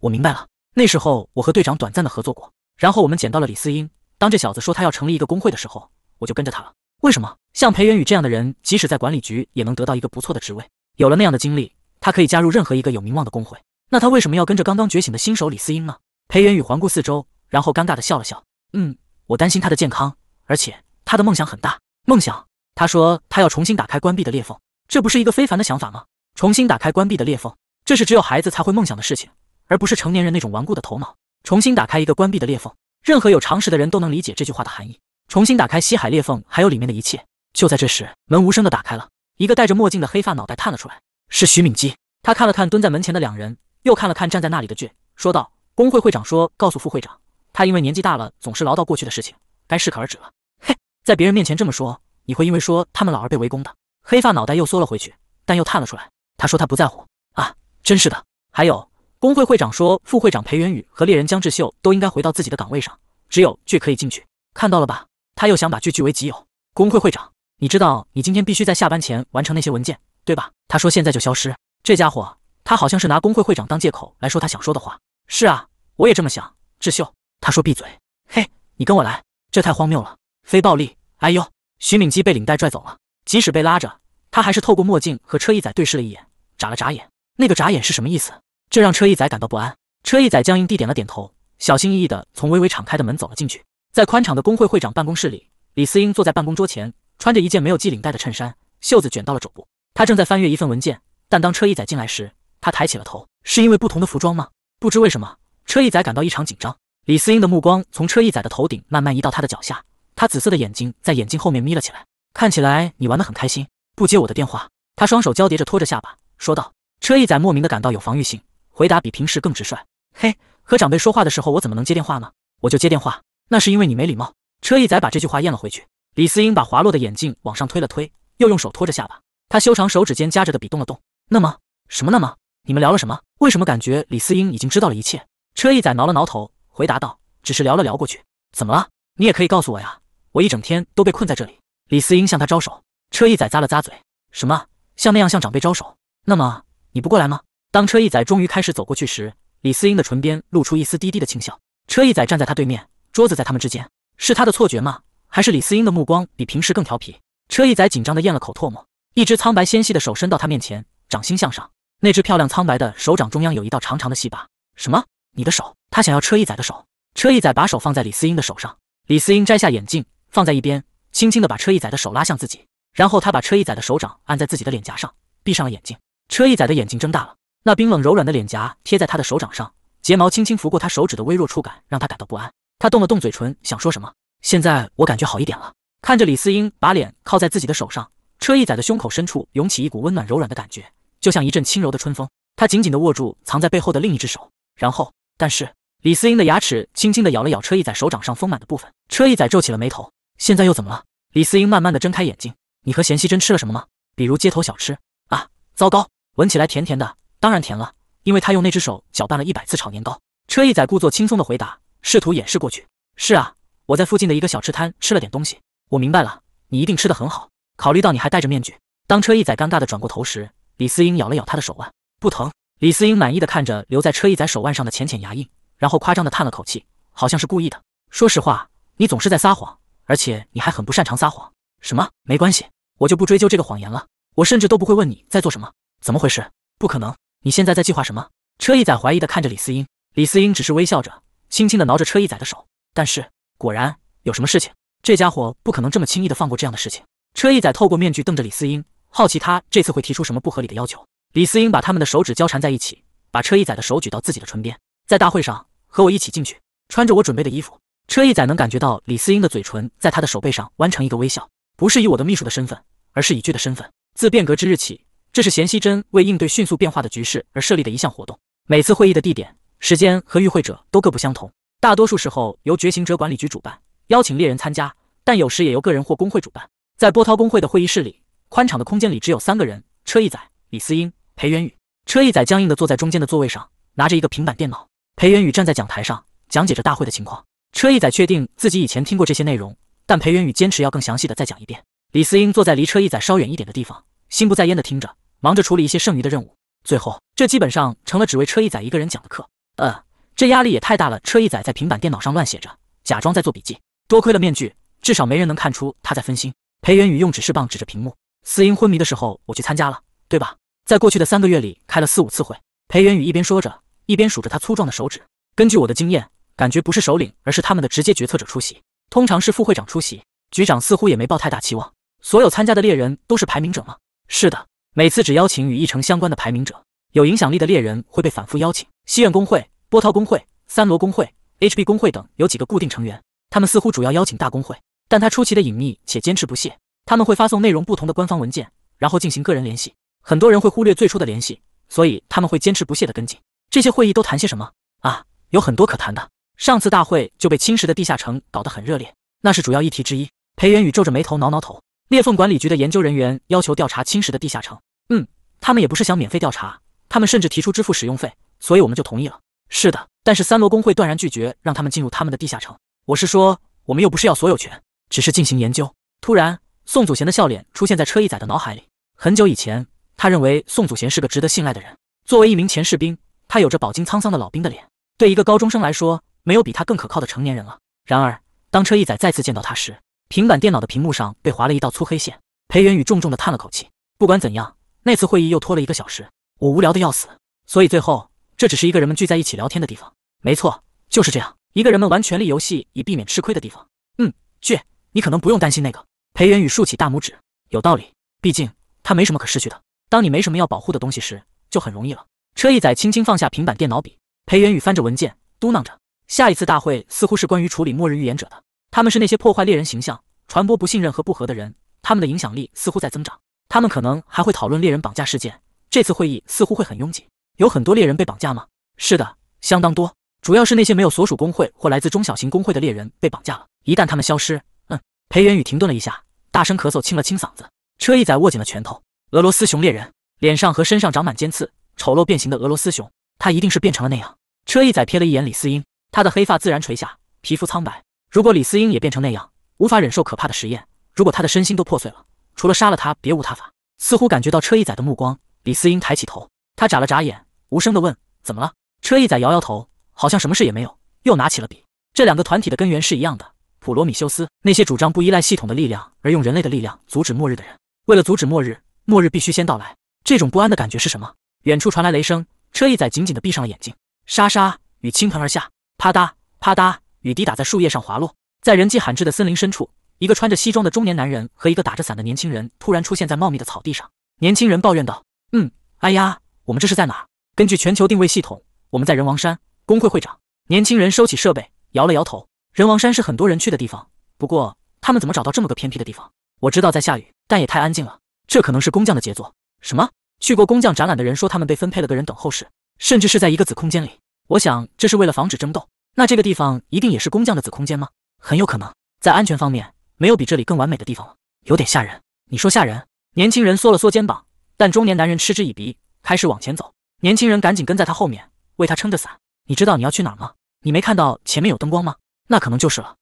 我明白了。那时候我和队长短暂的合作过，然后我们捡到了李思英。当这小子说他要成立一个工会的时候，我就跟着他了。为什么？像裴元宇这样的人，即使在管理局也能得到一个不错的职位。有了那样的经历，他可以加入任何一个有名望的工会。那他为什么要跟着刚刚觉醒的新手李思英呢？裴元宇环顾四周，然后尴尬的笑了笑。嗯，我担心他的健康，而且他的梦想很大。梦想？他说他要重新打开关闭的裂缝，这不是一个非凡的想法吗？重新打开关闭的裂缝，这是只有孩子才会梦想的事情。而不是成年人那种顽固的头脑，重新打开一个关闭的裂缝。任何有常识的人都能理解这句话的含义。重新打开西海裂缝，还有里面的一切。就在这时，门无声的打开了，一个戴着墨镜的黑发脑袋探了出来，是徐敏基。他看了看蹲在门前的两人，又看了看站在那里的俊，说道：“工会会长说，告诉副会长，他因为年纪大了，总是唠叨过去的事情，该适可而止了。”嘿，在别人面前这么说，你会因为说他们老而被围攻的。黑发脑袋又缩了回去，但又探了出来。他说他不在乎啊，真是的。还有。工会会长说：“副会长裴元宇和猎人姜志秀都应该回到自己的岗位上，只有具可以进去。看到了吧？他又想把具据为己有。”工会会长，你知道你今天必须在下班前完成那些文件，对吧？他说：“现在就消失。”这家伙，他好像是拿工会会长当借口来说他想说的话。是啊，我也这么想。志秀，他说：“闭嘴。”嘿，你跟我来。这太荒谬了。非暴力。哎呦，徐敏基被领带拽走了。即使被拉着，他还是透过墨镜和车毅仔对视了一眼，眨了眨眼。那个眨眼是什么意思？这让车一仔感到不安。车一仔僵硬地点了点头，小心翼翼地从微微敞开的门走了进去。在宽敞的工会会长办公室里，李思英坐在办公桌前，穿着一件没有系领带的衬衫，袖子卷到了肘部。他正在翻阅一份文件，但当车一仔进来时，他抬起了头。是因为不同的服装吗？不知为什么，车一仔感到异常紧张。李思英的目光从车一仔的头顶慢慢移到他的脚下，他紫色的眼睛在眼镜后面眯了起来。看起来你玩得很开心，不接我的电话。他双手交叠着托着下巴说道。车一仔莫名的感到有防御性。回答比平时更直率。嘿，和长辈说话的时候，我怎么能接电话呢？我就接电话，那是因为你没礼貌。车一仔把这句话咽了回去。李思英把滑落的眼镜往上推了推，又用手托着下巴。他修长手指间夹着的笔动了动。那么，什么那么？你们聊了什么？为什么感觉李思英已经知道了一切？车一仔挠了挠头，回答道：“只是聊了聊过去。怎么了？你也可以告诉我呀。我一整天都被困在这里。”李思英向他招手。车一仔咂了咂嘴：“什么？像那样向长辈招手？那么，你不过来吗？”当车一仔终于开始走过去时，李思英的唇边露出一丝低低的轻笑。车一仔站在他对面，桌子在他们之间。是他的错觉吗？还是李思英的目光比平时更调皮？车一仔紧张的咽了口唾沫。一只苍白纤细的手伸到他面前，掌心向上。那只漂亮苍白的手掌中央有一道长长的细疤。什么？你的手？他想要车一仔的手。车一仔把手放在李思英的手上。李思英摘下眼镜放在一边，轻轻的把车一仔的手拉向自己，然后他把车一仔的手掌按在自己的脸颊上，闭上了眼睛。车一仔的眼睛睁大了。那冰冷柔软的脸颊贴在他的手掌上，睫毛轻轻拂过他手指的微弱触感让他感到不安。他动了动嘴唇，想说什么。现在我感觉好一点了。看着李思英把脸靠在自己的手上，车一仔的胸口深处涌起一股温暖柔软的感觉，就像一阵轻柔的春风。他紧紧地握住藏在背后的另一只手，然后，但是李思英的牙齿轻轻地咬了咬车一仔手掌上丰满的部分。车一仔皱起了眉头。现在又怎么了？李思英慢慢地睁开眼睛。你和贤熙珍吃了什么吗？比如街头小吃啊？糟糕，闻起来甜甜的。当然甜了，因为他用那只手搅拌了一百次炒年糕。车一仔故作轻松的回答，试图掩饰过去。是啊，我在附近的一个小吃摊吃了点东西。我明白了，你一定吃得很好。考虑到你还戴着面具，当车一仔尴尬的转过头时，李思英咬了咬他的手腕，不疼。李思英满意的看着留在车一仔手腕上的浅浅牙印，然后夸张的叹了口气，好像是故意的。说实话，你总是在撒谎，而且你还很不擅长撒谎。什么？没关系，我就不追究这个谎言了。我甚至都不会问你在做什么。怎么回事？不可能。你现在在计划什么？车一仔怀疑的看着李思英，李思英只是微笑着，轻轻的挠着车一仔的手。但是果然有什么事情，这家伙不可能这么轻易的放过这样的事情。车一仔透过面具瞪着李思英，好奇他这次会提出什么不合理的要求。李思英把他们的手指交缠在一起，把车一仔的手举到自己的唇边，在大会上和我一起进去，穿着我准备的衣服。车一仔能感觉到李思英的嘴唇在他的手背上弯成一个微笑，不是以我的秘书的身份，而是以剧的身份。自变革之日起。这是贤熙真为应对迅速变化的局势而设立的一项活动。每次会议的地点、时间和与会者都各不相同。大多数时候由觉醒者管理局主办，邀请猎人参加，但有时也由个人或工会主办。在波涛工会的会议室里，宽敞的空间里只有三个人：车一仔、李思英、裴元宇。车一仔僵硬地坐在中间的座位上，拿着一个平板电脑。裴元宇站在讲台上，讲解着大会的情况。车一仔确定自己以前听过这些内容，但裴元宇坚持要更详细的再讲一遍。李思英坐在离车一仔稍远一点的地方，心不在焉地听着。忙着处理一些剩余的任务，最后这基本上成了只为车一仔一个人讲的课。呃，这压力也太大了。车一仔在平板电脑上乱写着，假装在做笔记。多亏了面具，至少没人能看出他在分心。裴元宇用指示棒指着屏幕。司音昏迷的时候，我去参加了，对吧？在过去的三个月里，开了四五次会。裴元宇一边说着，一边数着他粗壮的手指。根据我的经验，感觉不是首领，而是他们的直接决策者出席。通常是副会长出席。局长似乎也没抱太大期望。所有参加的猎人都是排名者吗？是的。每次只邀请与议程相关的排名者，有影响力的猎人会被反复邀请。西苑工会、波涛工会、三罗工会、HB 工会等有几个固定成员，他们似乎主要邀请大工会。但他出奇的隐秘且坚持不懈，他们会发送内容不同的官方文件，然后进行个人联系。很多人会忽略最初的联系，所以他们会坚持不懈地跟进。这些会议都谈些什么啊？有很多可谈的。上次大会就被侵蚀的地下城搞得很热烈，那是主要议题之一。裴元宇皱着眉头挠挠头，裂缝管理局的研究人员要求调查侵蚀的地下城。嗯，他们也不是想免费调查，他们甚至提出支付使用费，所以我们就同意了。是的，但是三罗工会断然拒绝让他们进入他们的地下城。我是说，我们又不是要所有权，只是进行研究。突然，宋祖贤的笑脸出现在车一仔的脑海里。很久以前，他认为宋祖贤是个值得信赖的人。作为一名前士兵，他有着饱经沧桑的老兵的脸。对一个高中生来说，没有比他更可靠的成年人了。然而，当车一仔再次见到他时，平板电脑的屏幕上被划了一道粗黑线。裴元宇重重的叹了口气。不管怎样。那次会议又拖了一个小时，我无聊的要死，所以最后这只是一个人们聚在一起聊天的地方，没错，就是这样一个人们玩权力游戏以避免吃亏的地方。嗯，倔，你可能不用担心那个。裴元宇竖起大拇指，有道理，毕竟他没什么可失去的。当你没什么要保护的东西时，就很容易了。车一仔轻轻放下平板电脑笔，裴元宇翻着文件，嘟囔着：“下一次大会似乎是关于处理末日预言者的，他们是那些破坏猎人形象、传播不信任和不和的人，他们的影响力似乎在增长。”他们可能还会讨论猎人绑架事件。这次会议似乎会很拥挤。有很多猎人被绑架吗？是的，相当多。主要是那些没有所属工会或来自中小型工会的猎人被绑架了。一旦他们消失，嗯。裴元宇停顿了一下，大声咳嗽，清了清嗓子。车一仔握紧了拳头。俄罗斯熊猎人脸上和身上长满尖刺，丑陋变形的俄罗斯熊，他一定是变成了那样。车一仔瞥了一眼李思英，他的黑发自然垂下，皮肤苍白。如果李思英也变成那样，无法忍受可怕的实验。如果他的身心都破碎了。除了杀了他，别无他法。似乎感觉到车一仔的目光，李思英抬起头，他眨了眨眼，无声地问：“怎么了？”车一仔摇摇头，好像什么事也没有，又拿起了笔。这两个团体的根源是一样的，普罗米修斯那些主张不依赖系统的力量，而用人类的力量阻止末日的人。为了阻止末日，末日必须先到来。这种不安的感觉是什么？远处传来雷声，车一仔紧紧地闭上了眼睛。沙沙，雨倾盆而下，啪嗒，啪嗒，雨滴打在树叶上滑落，在人迹罕至的森林深处。一个穿着西装的中年男人和一个打着伞的年轻人突然出现在茂密的草地上。年轻人抱怨道：“嗯，哎呀，我们这是在哪？”根据全球定位系统，我们在人王山工会会长。年轻人收起设备，摇了摇头。人王山是很多人去的地方，不过他们怎么找到这么个偏僻的地方？我知道在下雨，但也太安静了。这可能是工匠的杰作。什么？去过工匠展览的人说他们被分配了个人等候室，甚至是在一个子空间里。我想这是为了防止争斗。那这个地方一定也是工匠的子空间吗？很有可能，在安全方面。没有比这里更完美的地方了，有点吓人。你说吓人？年轻人缩了缩肩膀，但中年男人嗤之以鼻，开始往前走。年轻人赶紧跟在他后面，为他撑着伞。你知道你要去哪儿吗？你没看到前面有灯光吗？那可能就是了。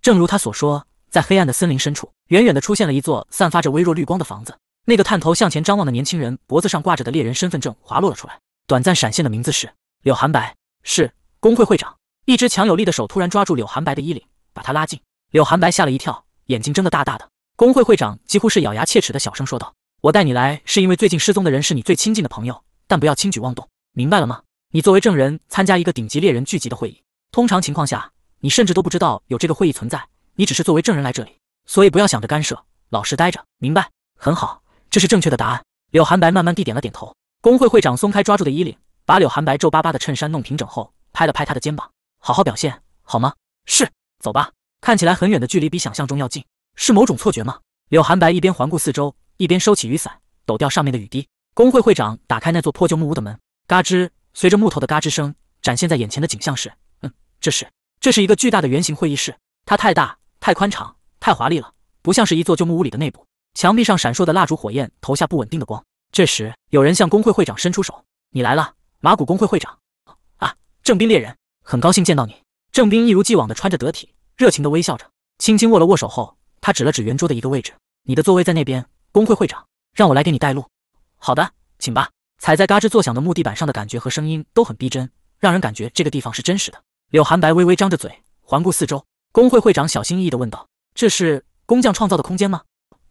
正如他所说，在黑暗的森林深处，远远的出现了一座散发着微弱绿光的房子。那个探头向前张望的年轻人脖子上挂着的猎人身份证滑落了出来，短暂闪现的名字是柳寒白，是工会会长。一只强有力的手突然抓住柳寒白的衣领，把他拉近。柳寒白吓了一跳。眼睛睁得大大的，工会会长几乎是咬牙切齿的小声说道：“我带你来是因为最近失踪的人是你最亲近的朋友，但不要轻举妄动，明白了吗？你作为证人参加一个顶级猎人聚集的会议，通常情况下你甚至都不知道有这个会议存在，你只是作为证人来这里，所以不要想着干涉，老实待着，明白？很好，这是正确的答案。”柳寒白慢慢地点了点头。工会会长松开抓住的衣领，把柳寒白皱巴巴的衬衫弄平整后，拍了拍他的肩膀：“好好表现，好吗？是，走吧。”看起来很远的距离比想象中要近，是某种错觉吗？柳寒白一边环顾四周，一边收起雨伞，抖掉上面的雨滴。工会会长打开那座破旧木屋的门，嘎吱，随着木头的嘎吱声，展现在眼前的景象是：嗯，这是这是一个巨大的圆形会议室，它太大、太宽敞、太华丽了，不像是一座旧木屋里的内部。墙壁上闪烁的蜡烛火焰投下不稳定的光。这时，有人向工会会长伸出手：“你来了，马古工会会长啊，正兵猎人，很高兴见到你。”正兵一如既往的穿着得体。热情地微笑着，轻轻握了握手后，他指了指圆桌的一个位置：“你的座位在那边。”工会会长让我来给你带路。好的，请吧。踩在嘎吱作响的木地板上的感觉和声音都很逼真，让人感觉这个地方是真实的。柳寒白微微张着嘴，环顾四周。工会会长小心翼翼地问道：“这是工匠创造的空间吗？”“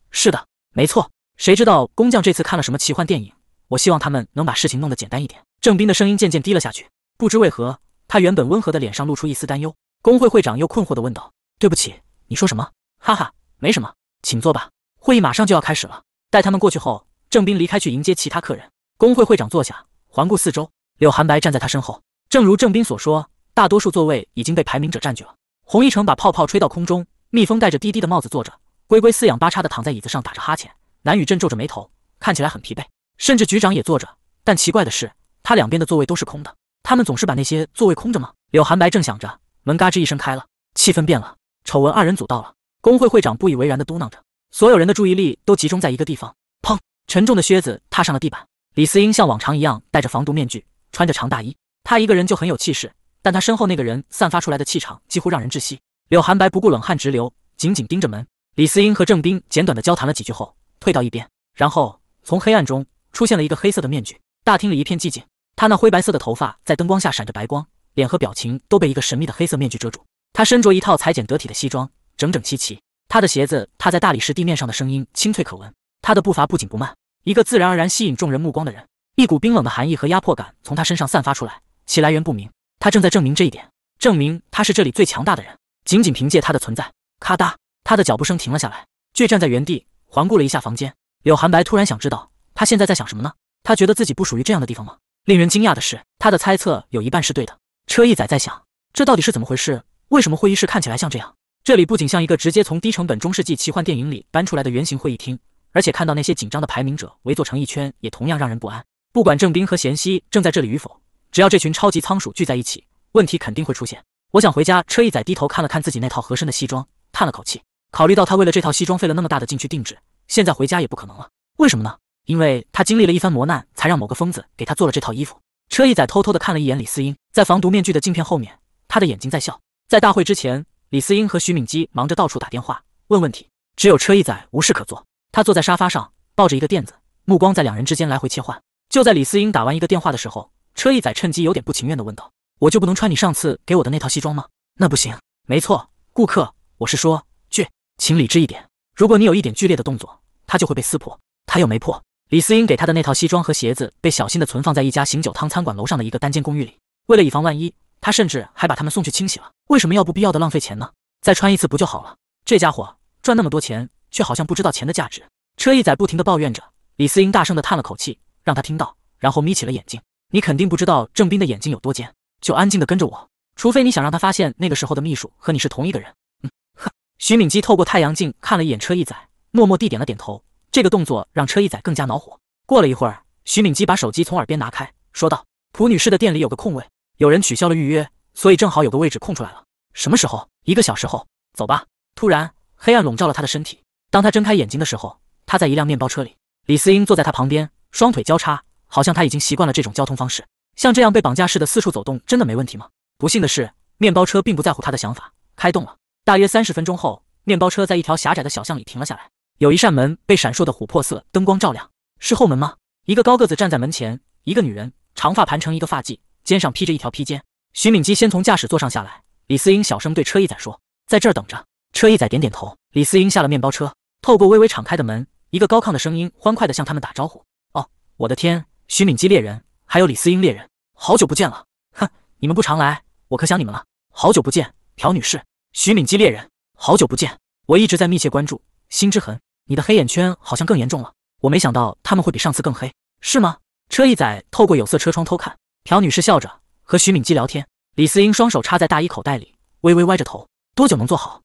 是的，没错。”谁知道工匠这次看了什么奇幻电影？我希望他们能把事情弄得简单一点。”郑斌的声音渐渐低了下去。不知为何，他原本温和的脸上露出一丝担忧。工会会长又困惑地问道：“对不起，你说什么？哈哈，没什么，请坐吧。会议马上就要开始了。待他们过去后，郑斌离开去迎接其他客人。工会会长坐下，环顾四周，柳寒白站在他身后。正如郑斌所说，大多数座位已经被排名者占据了。洪一城把泡泡吹到空中，蜜蜂戴着低低的帽子坐着，龟龟四仰八叉的躺在椅子上打着哈欠。南雨正皱着眉头，看起来很疲惫。甚至局长也坐着，但奇怪的是，他两边的座位都是空的。他们总是把那些座位空着吗？”柳寒白正想着。门嘎吱一声开了，气氛变了。丑闻二人组到了。工会会长不以为然的嘟囔着。所有人的注意力都集中在一个地方。砰！沉重的靴子踏上了地板。李思英像往常一样戴着防毒面具，穿着长大衣。她一个人就很有气势，但她身后那个人散发出来的气场几乎让人窒息。柳寒白不顾冷汗直流，紧紧盯着门。李思英和郑斌简短的交谈了几句后，退到一边。然后从黑暗中出现了一个黑色的面具。大厅里一片寂静。他那灰白色的头发在灯光下闪着白光。脸和表情都被一个神秘的黑色面具遮住。他身着一套裁剪得体的西装，整整齐齐。他的鞋子踏在大理石地面上的声音清脆可闻。他的步伐不紧不慢，一个自然而然吸引众人目光的人。一股冰冷的寒意和压迫感从他身上散发出来，其来源不明。他正在证明这一点，证明他是这里最强大的人。仅仅凭借他的存在，咔嗒，他的脚步声停了下来，倔站在原地，环顾了一下房间。柳寒白突然想知道，他现在在想什么呢？他觉得自己不属于这样的地方吗？令人惊讶的是，他的猜测有一半是对的。车一仔在想，这到底是怎么回事？为什么会议室看起来像这样？这里不仅像一个直接从低成本中世纪奇幻电影里搬出来的圆形会议厅，而且看到那些紧张的排名者围坐成一圈，也同样让人不安。不管郑斌和贤熙正在这里与否，只要这群超级仓鼠聚在一起，问题肯定会出现。我想回家。车一仔低头看了看自己那套合身的西装，叹了口气。考虑到他为了这套西装费了那么大的劲去定制，现在回家也不可能了。为什么呢？因为他经历了一番磨难，才让某个疯子给他做了这套衣服。车一仔偷偷地看了一眼李思英，在防毒面具的镜片后面，他的眼睛在笑。在大会之前，李思英和徐敏基忙着到处打电话问问题，只有车一仔无事可做。他坐在沙发上，抱着一个垫子，目光在两人之间来回切换。就在李思英打完一个电话的时候，车一仔趁机有点不情愿地问道：“我就不能穿你上次给我的那套西装吗？”“那不行。”“没错，顾客，我是说，去，请理智一点。如果你有一点剧烈的动作，它就会被撕破。它又没破。”李思英给他的那套西装和鞋子被小心地存放在一家醒酒汤餐馆楼上的一个单间公寓里。为了以防万一，他甚至还把他们送去清洗了。为什么要不必要的浪费钱呢？再穿一次不就好了？这家伙赚那么多钱，却好像不知道钱的价值。车一仔不停地抱怨着，李思英大声地叹了口气，让他听到，然后眯起了眼睛。你肯定不知道郑斌的眼睛有多尖，就安静地跟着我，除非你想让他发现那个时候的秘书和你是同一个人。嗯，哼。徐敏姬透过太阳镜看了一眼车一仔，默默地点了点头。这个动作让车一仔更加恼火。过了一会儿，徐敏姬把手机从耳边拿开，说道：“朴女士的店里有个空位，有人取消了预约，所以正好有个位置空出来了。什么时候？一个小时后，走吧。”突然，黑暗笼罩了他的身体。当他睁开眼睛的时候，他在一辆面包车里。李思英坐在他旁边，双腿交叉，好像他已经习惯了这种交通方式。像这样被绑架似的四处走动，真的没问题吗？不幸的是，面包车并不在乎他的想法，开动了。大约三十分钟后，面包车在一条狭窄的小巷里停了下来。有一扇门被闪烁的琥珀色灯光照亮，是后门吗？一个高个子站在门前，一个女人，长发盘成一个发髻，肩上披着一条披肩。徐敏姬先从驾驶座上下来，李思英小声对车一仔说：“在这儿等着。”车一仔点点头。李思英下了面包车，透过微微敞开的门，一个高亢的声音欢快地向他们打招呼：“哦，我的天，徐敏姬猎人，还有李思英猎人，好久不见了！哼，你们不常来，我可想你们了。好久不见，朴女士，徐敏姬猎人，好久不见，我一直在密切关注《心之痕》。”你的黑眼圈好像更严重了，我没想到他们会比上次更黑，是吗？车一仔透过有色车窗偷看。朴女士笑着和徐敏基聊天。李思英双手插在大衣口袋里，微微歪着头。多久能做好，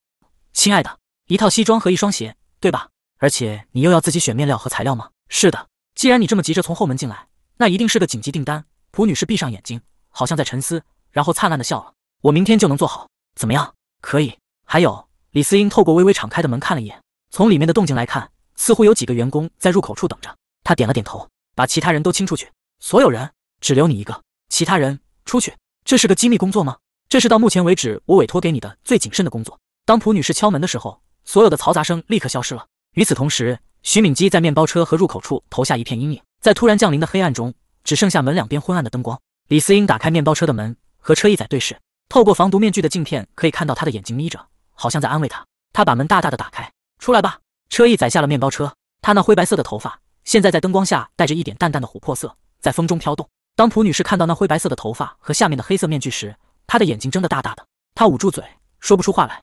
亲爱的？一套西装和一双鞋，对吧？而且你又要自己选面料和材料吗？是的。既然你这么急着从后门进来，那一定是个紧急订单。朴女士闭上眼睛，好像在沉思，然后灿烂的笑了。我明天就能做好，怎么样？可以。还有，李思英透过微微敞开的门看了一眼。从里面的动静来看，似乎有几个员工在入口处等着。他点了点头，把其他人都清出去，所有人只留你一个，其他人出去。这是个机密工作吗？这是到目前为止我委托给你的最谨慎的工作。当朴女士敲门的时候，所有的嘈杂声立刻消失了。与此同时，徐敏基在面包车和入口处投下一片阴影，在突然降临的黑暗中，只剩下门两边昏暗的灯光。李思英打开面包车的门，和车一仔对视，透过防毒面具的镜片，可以看到他的眼睛眯着，好像在安慰他。他把门大大的打开。出来吧！车一载下了面包车，他那灰白色的头发现在在灯光下带着一点淡淡的琥珀色，在风中飘动。当蒲女士看到那灰白色的头发和下面的黑色面具时，她的眼睛睁得大大的，她捂住嘴，说不出话来。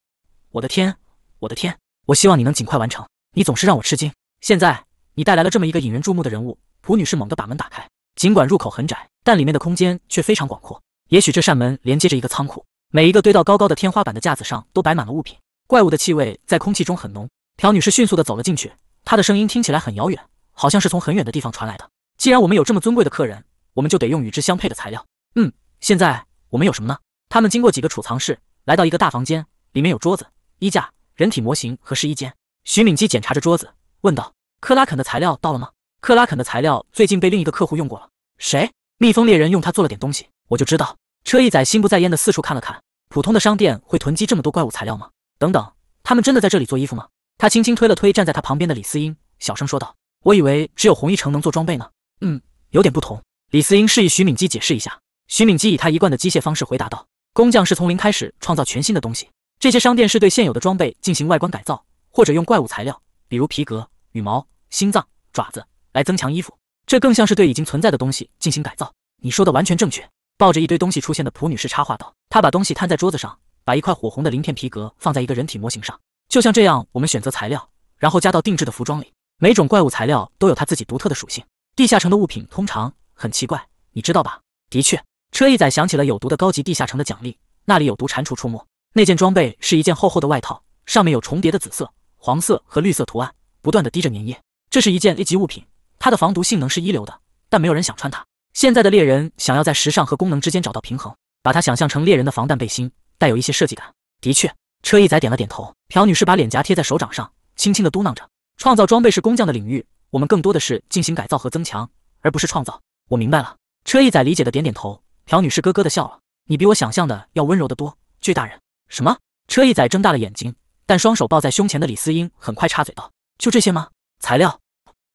我的天，我的天！我希望你能尽快完成。你总是让我吃惊。现在你带来了这么一个引人注目的人物。蒲女士猛地把门打开，尽管入口很窄，但里面的空间却非常广阔。也许这扇门连接着一个仓库，每一个堆到高高的天花板的架子上都摆满了物品。怪物的气味在空气中很浓。朴女士迅速地走了进去，她的声音听起来很遥远，好像是从很远的地方传来的。既然我们有这么尊贵的客人，我们就得用与之相配的材料。嗯，现在我们有什么呢？他们经过几个储藏室，来到一个大房间，里面有桌子、衣架、人体模型和试衣间。徐敏基检查着桌子，问道：“克拉肯的材料到了吗？”克拉肯的材料最近被另一个客户用过了。谁？蜜蜂猎人用它做了点东西。我就知道。车一载心不在焉的四处看了看。普通的商店会囤积这么多怪物材料吗？等等，他们真的在这里做衣服吗？他轻轻推了推站在他旁边的李思英，小声说道：“我以为只有红一城能做装备呢。”“嗯，有点不同。”李思英示意徐敏基解释一下。徐敏基以他一贯的机械方式回答道：“工匠是从零开始创造全新的东西，这些商店是对现有的装备进行外观改造，或者用怪物材料，比如皮革、羽毛、心脏、爪子来增强衣服，这更像是对已经存在的东西进行改造。”“你说的完全正确。”抱着一堆东西出现的朴女士插话道，她把东西摊在桌子上，把一块火红的鳞片皮革放在一个人体模型上。就像这样，我们选择材料，然后加到定制的服装里。每种怪物材料都有它自己独特的属性。地下城的物品通常很奇怪，你知道吧？的确，车一仔想起了有毒的高级地下城的奖励，那里有毒蟾蜍出没。那件装备是一件厚厚的外套，上面有重叠的紫色、黄色和绿色图案，不断的滴着粘液。这是一件 A 级物品，它的防毒性能是一流的，但没有人想穿它。现在的猎人想要在时尚和功能之间找到平衡，把它想象成猎人的防弹背心，带有一些设计感。的确。车一仔点了点头。朴女士把脸颊贴在手掌上，轻轻的嘟囔着：“创造装备是工匠的领域，我们更多的是进行改造和增强，而不是创造。”我明白了。车一仔理解的点点头。朴女士咯咯的笑了：“你比我想象的要温柔的多，巨大人。”什么？车一仔睁大了眼睛，但双手抱在胸前的李思英很快插嘴道：“就这些吗？材料，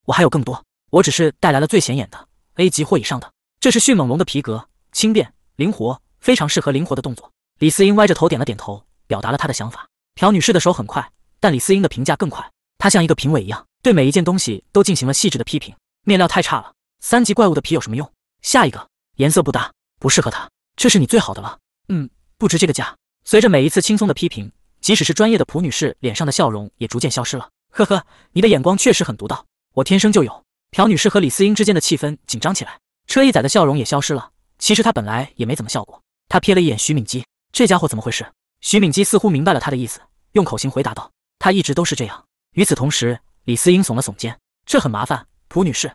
我还有更多。我只是带来了最显眼的 A 级或以上的。这是迅猛龙的皮革，轻便灵活，非常适合灵活的动作。”李思英歪着头点了点头。表达了他的想法。朴女士的手很快，但李思英的评价更快。她像一个评委一样，对每一件东西都进行了细致的批评。面料太差了，三级怪物的皮有什么用？下一个，颜色不搭，不适合他。这是你最好的了，嗯，不值这个价。随着每一次轻松的批评，即使是专业的朴女士脸上的笑容也逐渐消失了。呵呵，你的眼光确实很独到，我天生就有。朴女士和李思英之间的气氛紧张起来，车一仔的笑容也消失了。其实他本来也没怎么笑过。他瞥了一眼徐敏姬，这家伙怎么回事？徐敏姬似乎明白了他的意思，用口型回答道：“她一直都是这样。”与此同时，李思英耸了耸肩：“这很麻烦，朴女士。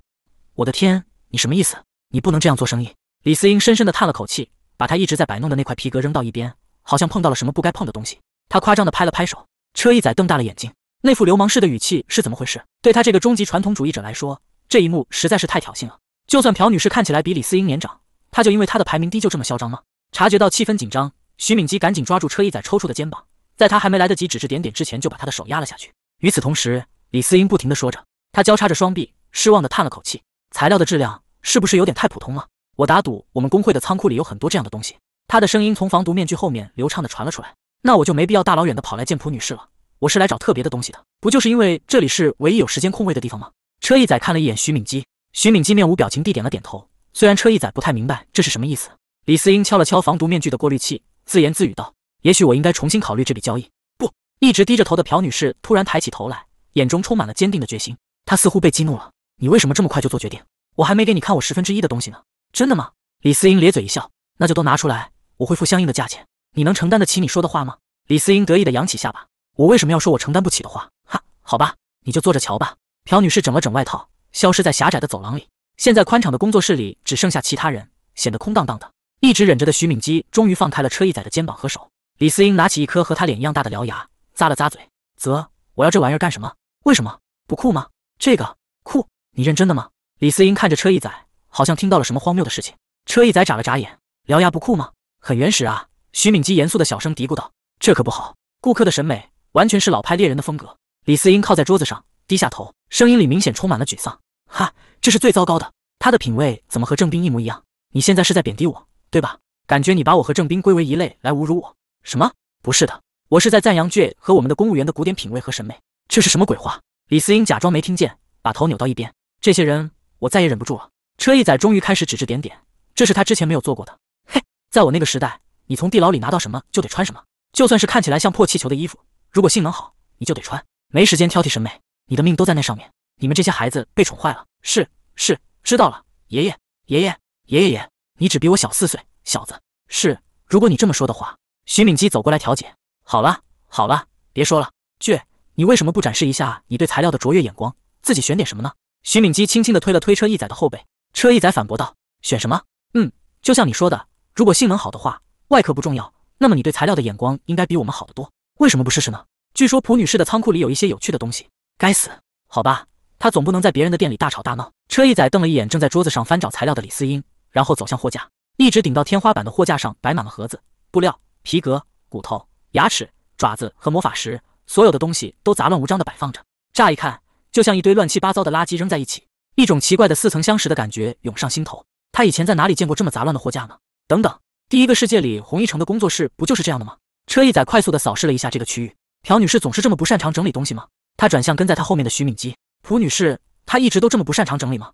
我的天，你什么意思？你不能这样做生意。”李思英深深地叹了口气，把她一直在摆弄的那块皮革扔到一边，好像碰到了什么不该碰的东西。她夸张地拍了拍手。车一载瞪大了眼睛，那副流氓式的语气是怎么回事？对他这个终极传统主义者来说，这一幕实在是太挑衅了。就算朴女士看起来比李思英年长，她就因为她的排名低就这么嚣张吗？察觉到气氛紧张。徐敏姬赶紧抓住车一仔抽搐的肩膀，在他还没来得及指指点点之前，就把他的手压了下去。与此同时，李思英不停地说着，她交叉着双臂，失望地叹了口气：“材料的质量是不是有点太普通了？我打赌我们工会的仓库里有很多这样的东西。”她的声音从防毒面具后面流畅地传了出来：“那我就没必要大老远的跑来见朴女士了。我是来找特别的东西的，不就是因为这里是唯一有时间空位的地方吗？”车一仔看了一眼徐敏姬，徐敏姬面无表情地点了点头。虽然车一仔不太明白这是什么意思，李思英敲了敲防毒面具的过滤器。自言自语道：“也许我应该重新考虑这笔交易。”不，一直低着头的朴女士突然抬起头来，眼中充满了坚定的决心。她似乎被激怒了：“你为什么这么快就做决定？我还没给你看我十分之一的东西呢！”真的吗？李思英咧嘴一笑：“那就都拿出来，我会付相应的价钱。你能承担得起你说的话吗？”李思英得意地扬起下巴：“我为什么要说我承担不起的话？哈，好吧，你就坐着瞧吧。”朴女士整了整外套，消失在狭窄的走廊里。现在宽敞的工作室里只剩下其他人，显得空荡荡的。一直忍着的徐敏姬终于放开了车一仔的肩膀和手。李思英拿起一颗和他脸一样大的獠牙，咂了咂嘴：“啧，我要这玩意儿干什么？为什么不酷吗？这个酷，你认真的吗？”李思英看着车一仔，好像听到了什么荒谬的事情。车一仔眨了眨眼：“獠牙不酷吗？很原始啊。”徐敏姬严肃的小声嘀咕道：“这可不好，顾客的审美完全是老派猎人的风格。”李思英靠在桌子上，低下头，声音里明显充满了沮丧：“哈，这是最糟糕的，他的品味怎么和郑斌一模一样？你现在是在贬低我？”对吧？感觉你把我和郑斌归为一类来侮辱我？什么？不是的，我是在赞扬倔和我们的公务员的古典品味和审美。这是什么鬼话？李思英假装没听见，把头扭到一边。这些人，我再也忍不住了。车一仔终于开始指指点点，这是他之前没有做过的。嘿，在我那个时代，你从地牢里拿到什么就得穿什么，就算是看起来像破气球的衣服，如果性能好，你就得穿，没时间挑剔审美，你的命都在那上面。你们这些孩子被宠坏了。是是，知道了，爷爷爷爷爷爷爷。你只比我小四岁，小子。是，如果你这么说的话。徐敏姬走过来调解。好了好了，别说了。倔，你为什么不展示一下你对材料的卓越眼光？自己选点什么呢？徐敏姬轻轻地推了推车一仔的后背。车一仔反驳道：“选什么？嗯，就像你说的，如果性能好的话，外壳不重要。那么你对材料的眼光应该比我们好得多。为什么不试试呢？据说蒲女士的仓库里有一些有趣的东西。该死！好吧，她总不能在别人的店里大吵大闹。”车一仔瞪了一眼正在桌子上翻找材料的李思英。然后走向货架，一直顶到天花板的货架上摆满了盒子、布料、皮革、骨头、牙齿、爪子和魔法石，所有的东西都杂乱无章的摆放着，乍一看就像一堆乱七八糟的垃圾扔在一起。一种奇怪的似曾相识的感觉涌上心头，他以前在哪里见过这么杂乱的货架呢？等等，第一个世界里红一城的工作室不就是这样的吗？车一仔快速的扫视了一下这个区域。朴女士总是这么不擅长整理东西吗？他转向跟在他后面的徐敏姬，朴女士她一直都这么不擅长整理吗？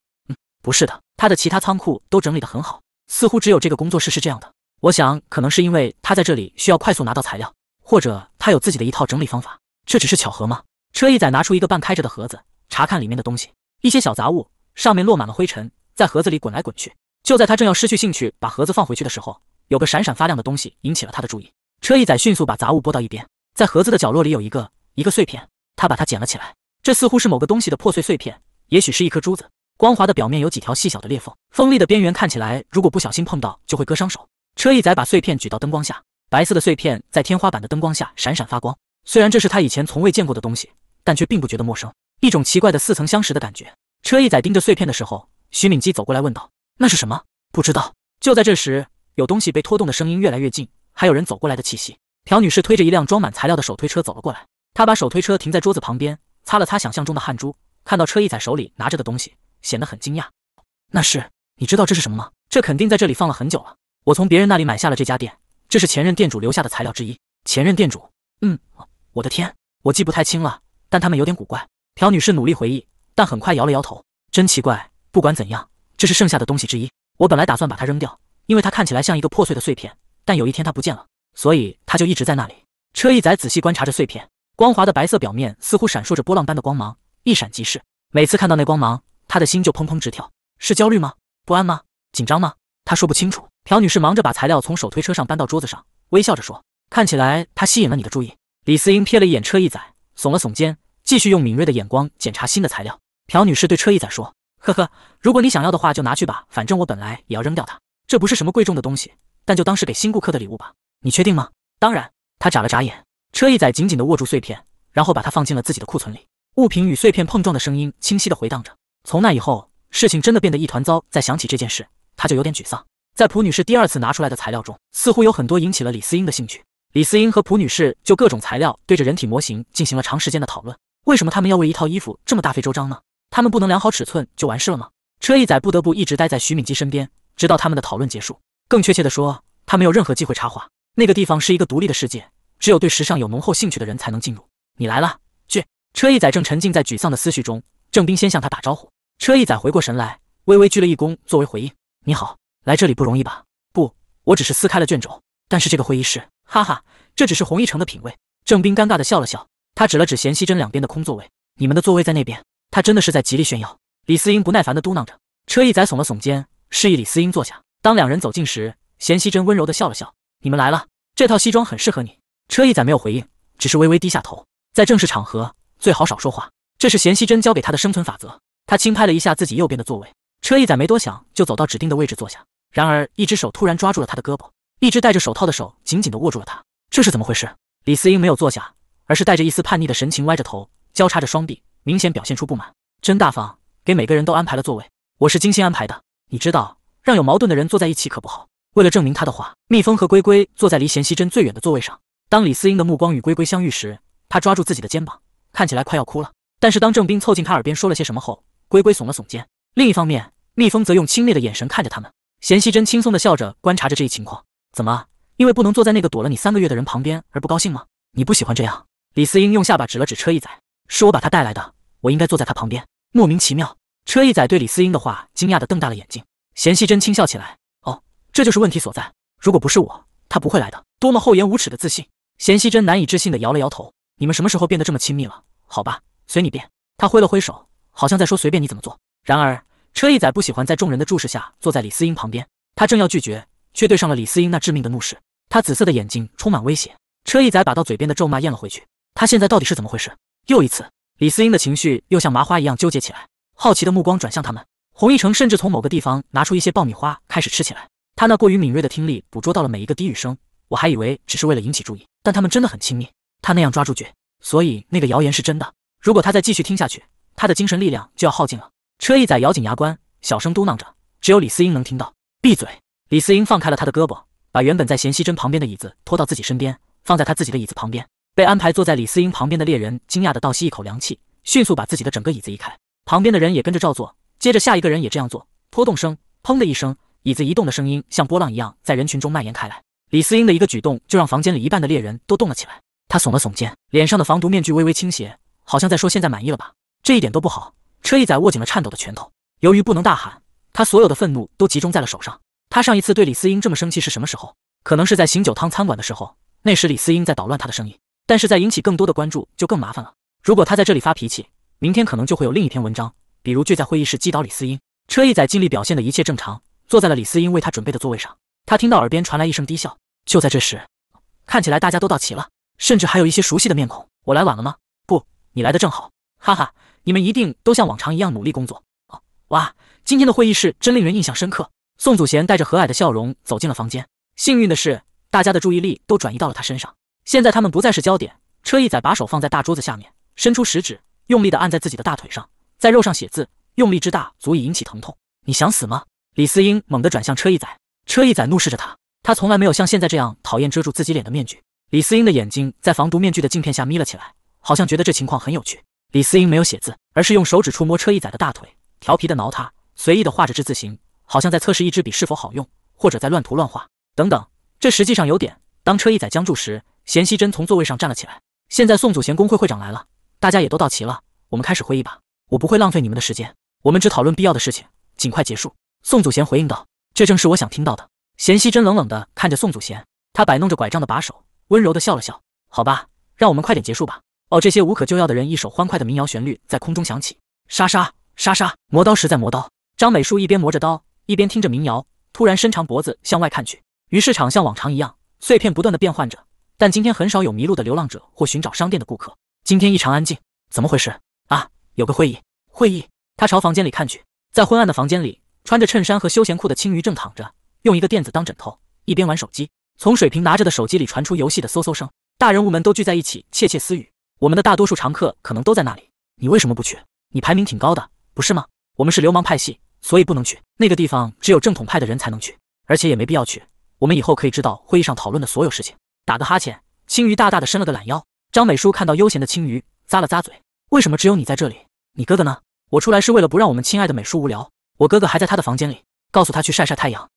不是的，他的其他仓库都整理的很好，似乎只有这个工作室是这样的。我想，可能是因为他在这里需要快速拿到材料，或者他有自己的一套整理方法。这只是巧合吗？车一仔拿出一个半开着的盒子，查看里面的东西，一些小杂物，上面落满了灰尘，在盒子里滚来滚去。就在他正要失去兴趣，把盒子放回去的时候，有个闪闪发亮的东西引起了他的注意。车一仔迅速把杂物拨到一边，在盒子的角落里有一个一个碎片，他把它捡了起来。这似乎是某个东西的破碎碎片，也许是一颗珠子。光滑的表面有几条细小的裂缝，锋利的边缘看起来，如果不小心碰到就会割伤手。车一仔把碎片举到灯光下，白色的碎片在天花板的灯光下闪闪发光。虽然这是他以前从未见过的东西，但却并不觉得陌生，一种奇怪的似曾相识的感觉。车一仔盯着碎片的时候，徐敏基走过来问道：“那是什么？”“不知道。”就在这时，有东西被拖动的声音越来越近，还有人走过来的气息。朴女士推着一辆装满材料的手推车走了过来，她把手推车停在桌子旁边，擦了擦想象中的汗珠，看到车一仔手里拿着的东西。显得很惊讶。那是你知道这是什么吗？这肯定在这里放了很久了。我从别人那里买下了这家店，这是前任店主留下的材料之一。前任店主？嗯，我的天，我记不太清了。但他们有点古怪。朴女士努力回忆，但很快摇了摇头。真奇怪。不管怎样，这是剩下的东西之一。我本来打算把它扔掉，因为它看起来像一个破碎的碎片。但有一天它不见了，所以它就一直在那里。车一仔仔细观察着碎片，光滑的白色表面似乎闪烁着波浪般的光芒，一闪即逝。每次看到那光芒。他的心就砰砰直跳，是焦虑吗？不安吗？紧张吗？他说不清楚。朴女士忙着把材料从手推车上搬到桌子上，微笑着说：“看起来他吸引了你的注意。”李思英瞥了一眼车一仔，耸了耸肩，继续用敏锐的眼光检查新的材料。朴女士对车一仔说：“呵呵，如果你想要的话，就拿去吧。反正我本来也要扔掉它，这不是什么贵重的东西，但就当是给新顾客的礼物吧。”你确定吗？当然。她眨了眨眼。车一仔紧紧地握住碎片，然后把它放进了自己的库存里。物品与碎片碰撞的声音清晰地回荡着。从那以后，事情真的变得一团糟。再想起这件事，他就有点沮丧。在蒲女士第二次拿出来的材料中，似乎有很多引起了李思英的兴趣。李思英和蒲女士就各种材料对着人体模型进行了长时间的讨论。为什么他们要为一套衣服这么大费周章呢？他们不能量好尺寸就完事了吗？车一仔不得不一直待在徐敏姬身边，直到他们的讨论结束。更确切的说，他没有任何机会插话。那个地方是一个独立的世界，只有对时尚有浓厚兴趣的人才能进入。你来了，去。车一仔正沉浸在沮丧的思绪中，郑斌先向他打招呼。车一仔回过神来，微微鞠了一躬，作为回应。你好，来这里不容易吧？不，我只是撕开了卷轴。但是这个会议室，哈哈，这只是洪一城的品味。郑斌尴尬的笑了笑，他指了指贤熙珍两边的空座位，你们的座位在那边。他真的是在极力炫耀。李思英不耐烦的嘟囔着。车一仔耸了耸肩，示意李思英坐下。当两人走近时，贤熙珍温柔的笑了笑：“你们来了，这套西装很适合你。”车一仔没有回应，只是微微低下头。在正式场合，最好少说话，这是贤熙珍教给他的生存法则。他轻拍了一下自己右边的座位，车一仔没多想就走到指定的位置坐下。然而，一只手突然抓住了他的胳膊，一只戴着手套的手紧紧地握住了他。这是怎么回事？李思英没有坐下，而是带着一丝叛逆的神情，歪着头，交叉着双臂，明显表现出不满。真大方，给每个人都安排了座位，我是精心安排的。你知道，让有矛盾的人坐在一起可不好。为了证明他的话，蜜蜂和龟龟坐在离贤熙真最远的座位上。当李思英的目光与龟龟相遇时，他抓住自己的肩膀，看起来快要哭了。但是当郑斌凑近他耳边说了些什么后，龟龟耸了耸肩，另一方面，蜜蜂则用轻蔑的眼神看着他们。贤熙真轻松的笑着观察着这一情况。怎么，因为不能坐在那个躲了你三个月的人旁边而不高兴吗？你不喜欢这样？李思英用下巴指了指车一载，是我把他带来的，我应该坐在他旁边。莫名其妙，车一载对李思英的话惊讶的瞪大了眼睛。贤熙真轻笑起来，哦，这就是问题所在。如果不是我，他不会来的。多么厚颜无耻的自信！贤熙真难以置信的摇了摇头。你们什么时候变得这么亲密了？好吧，随你便。他挥了挥手。好像在说随便你怎么做。然而车一仔不喜欢在众人的注视下坐在李思英旁边，他正要拒绝，却对上了李思英那致命的怒视。他紫色的眼睛充满威胁。车一仔把到嘴边的咒骂咽了回去。他现在到底是怎么回事？又一次，李思英的情绪又像麻花一样纠结起来，好奇的目光转向他们。洪一成甚至从某个地方拿出一些爆米花开始吃起来。他那过于敏锐的听力捕捉到了每一个低语声。我还以为只是为了引起注意，但他们真的很亲密。他那样抓住觉，所以那个谣言是真的。如果他再继续听下去。他的精神力量就要耗尽了。车一仔咬紧牙关，小声嘟囔着，只有李思英能听到。闭嘴！李思英放开了他的胳膊，把原本在贤熙珍旁边的椅子拖到自己身边，放在他自己的椅子旁边。被安排坐在李思英旁边的猎人惊讶地倒吸一口凉气，迅速把自己的整个椅子移开。旁边的人也跟着照做，接着下一个人也这样做。拖动声，砰的一声，椅子移动的声音像波浪一样在人群中蔓延开来。李思英的一个举动就让房间里一半的猎人都动了起来。他耸了耸肩，脸上的防毒面具微微倾斜，好像在说：“现在满意了吧？”这一点都不好。车一仔握紧了颤抖的拳头，由于不能大喊，他所有的愤怒都集中在了手上。他上一次对李思英这么生气是什么时候？可能是在醒酒汤餐馆的时候，那时李思英在捣乱他的生意。但是，在引起更多的关注就更麻烦了。如果他在这里发脾气，明天可能就会有另一篇文章，比如聚在会议室击倒李思英。车一仔尽力表现的一切正常，坐在了李思英为他准备的座位上。他听到耳边传来一声低笑。就在这时，看起来大家都到齐了，甚至还有一些熟悉的面孔。我来晚了吗？不，你来的正好。哈哈。你们一定都像往常一样努力工作。哇，今天的会议室真令人印象深刻。宋祖贤带着和蔼的笑容走进了房间。幸运的是，大家的注意力都转移到了他身上。现在他们不再是焦点。车一仔把手放在大桌子下面，伸出食指，用力地按在自己的大腿上，在肉上写字，用力之大足以引起疼痛。你想死吗？李思英猛地转向车一仔，车一仔怒视着他。他从来没有像现在这样讨厌遮住自己脸的面具。李思英的眼睛在防毒面具的镜片下眯了起来，好像觉得这情况很有趣。李思英没有写字，而是用手指触摸车一仔的大腿，调皮地挠他，随意地画着之字形，好像在测试一支笔是否好用，或者在乱涂乱画。等等，这实际上有点……当车一仔僵住时，贤熙真从座位上站了起来。现在宋祖贤工会会长来了，大家也都到齐了，我们开始会议吧。我不会浪费你们的时间，我们只讨论必要的事情，尽快结束。宋祖贤回应道：“这正是我想听到的。”贤熙真冷冷地看着宋祖贤，他摆弄着拐杖的把手，温柔地笑了笑：“好吧，让我们快点结束吧。”哦，这些无可救药的人，一首欢快的民谣旋律在空中响起，沙沙沙沙，磨刀石在磨刀。张美树一边磨着刀，一边听着民谣，突然伸长脖子向外看去。于市场像往常一样，碎片不断的变换着，但今天很少有迷路的流浪者或寻找商店的顾客，今天异常安静，怎么回事啊？有个会议，会议。他朝房间里看去，在昏暗的房间里，穿着衬衫和休闲裤的青鱼正躺着，用一个垫子当枕头，一边玩手机。从水瓶拿着的手机里传出游戏的嗖嗖声，大人物们都聚在一起窃窃私语。我们的大多数常客可能都在那里，你为什么不去？你排名挺高的，不是吗？我们是流氓派系，所以不能去那个地方，只有正统派的人才能去，而且也没必要去。我们以后可以知道会议上讨论的所有事情。打个哈欠，青鱼大大的伸了个懒腰。张美舒看到悠闲的青鱼，咂了咂嘴：“为什么只有你在这里？你哥哥呢？”“我出来是为了不让我们亲爱的美叔无聊。我哥哥还在他的房间里，告诉他去晒晒太阳。”“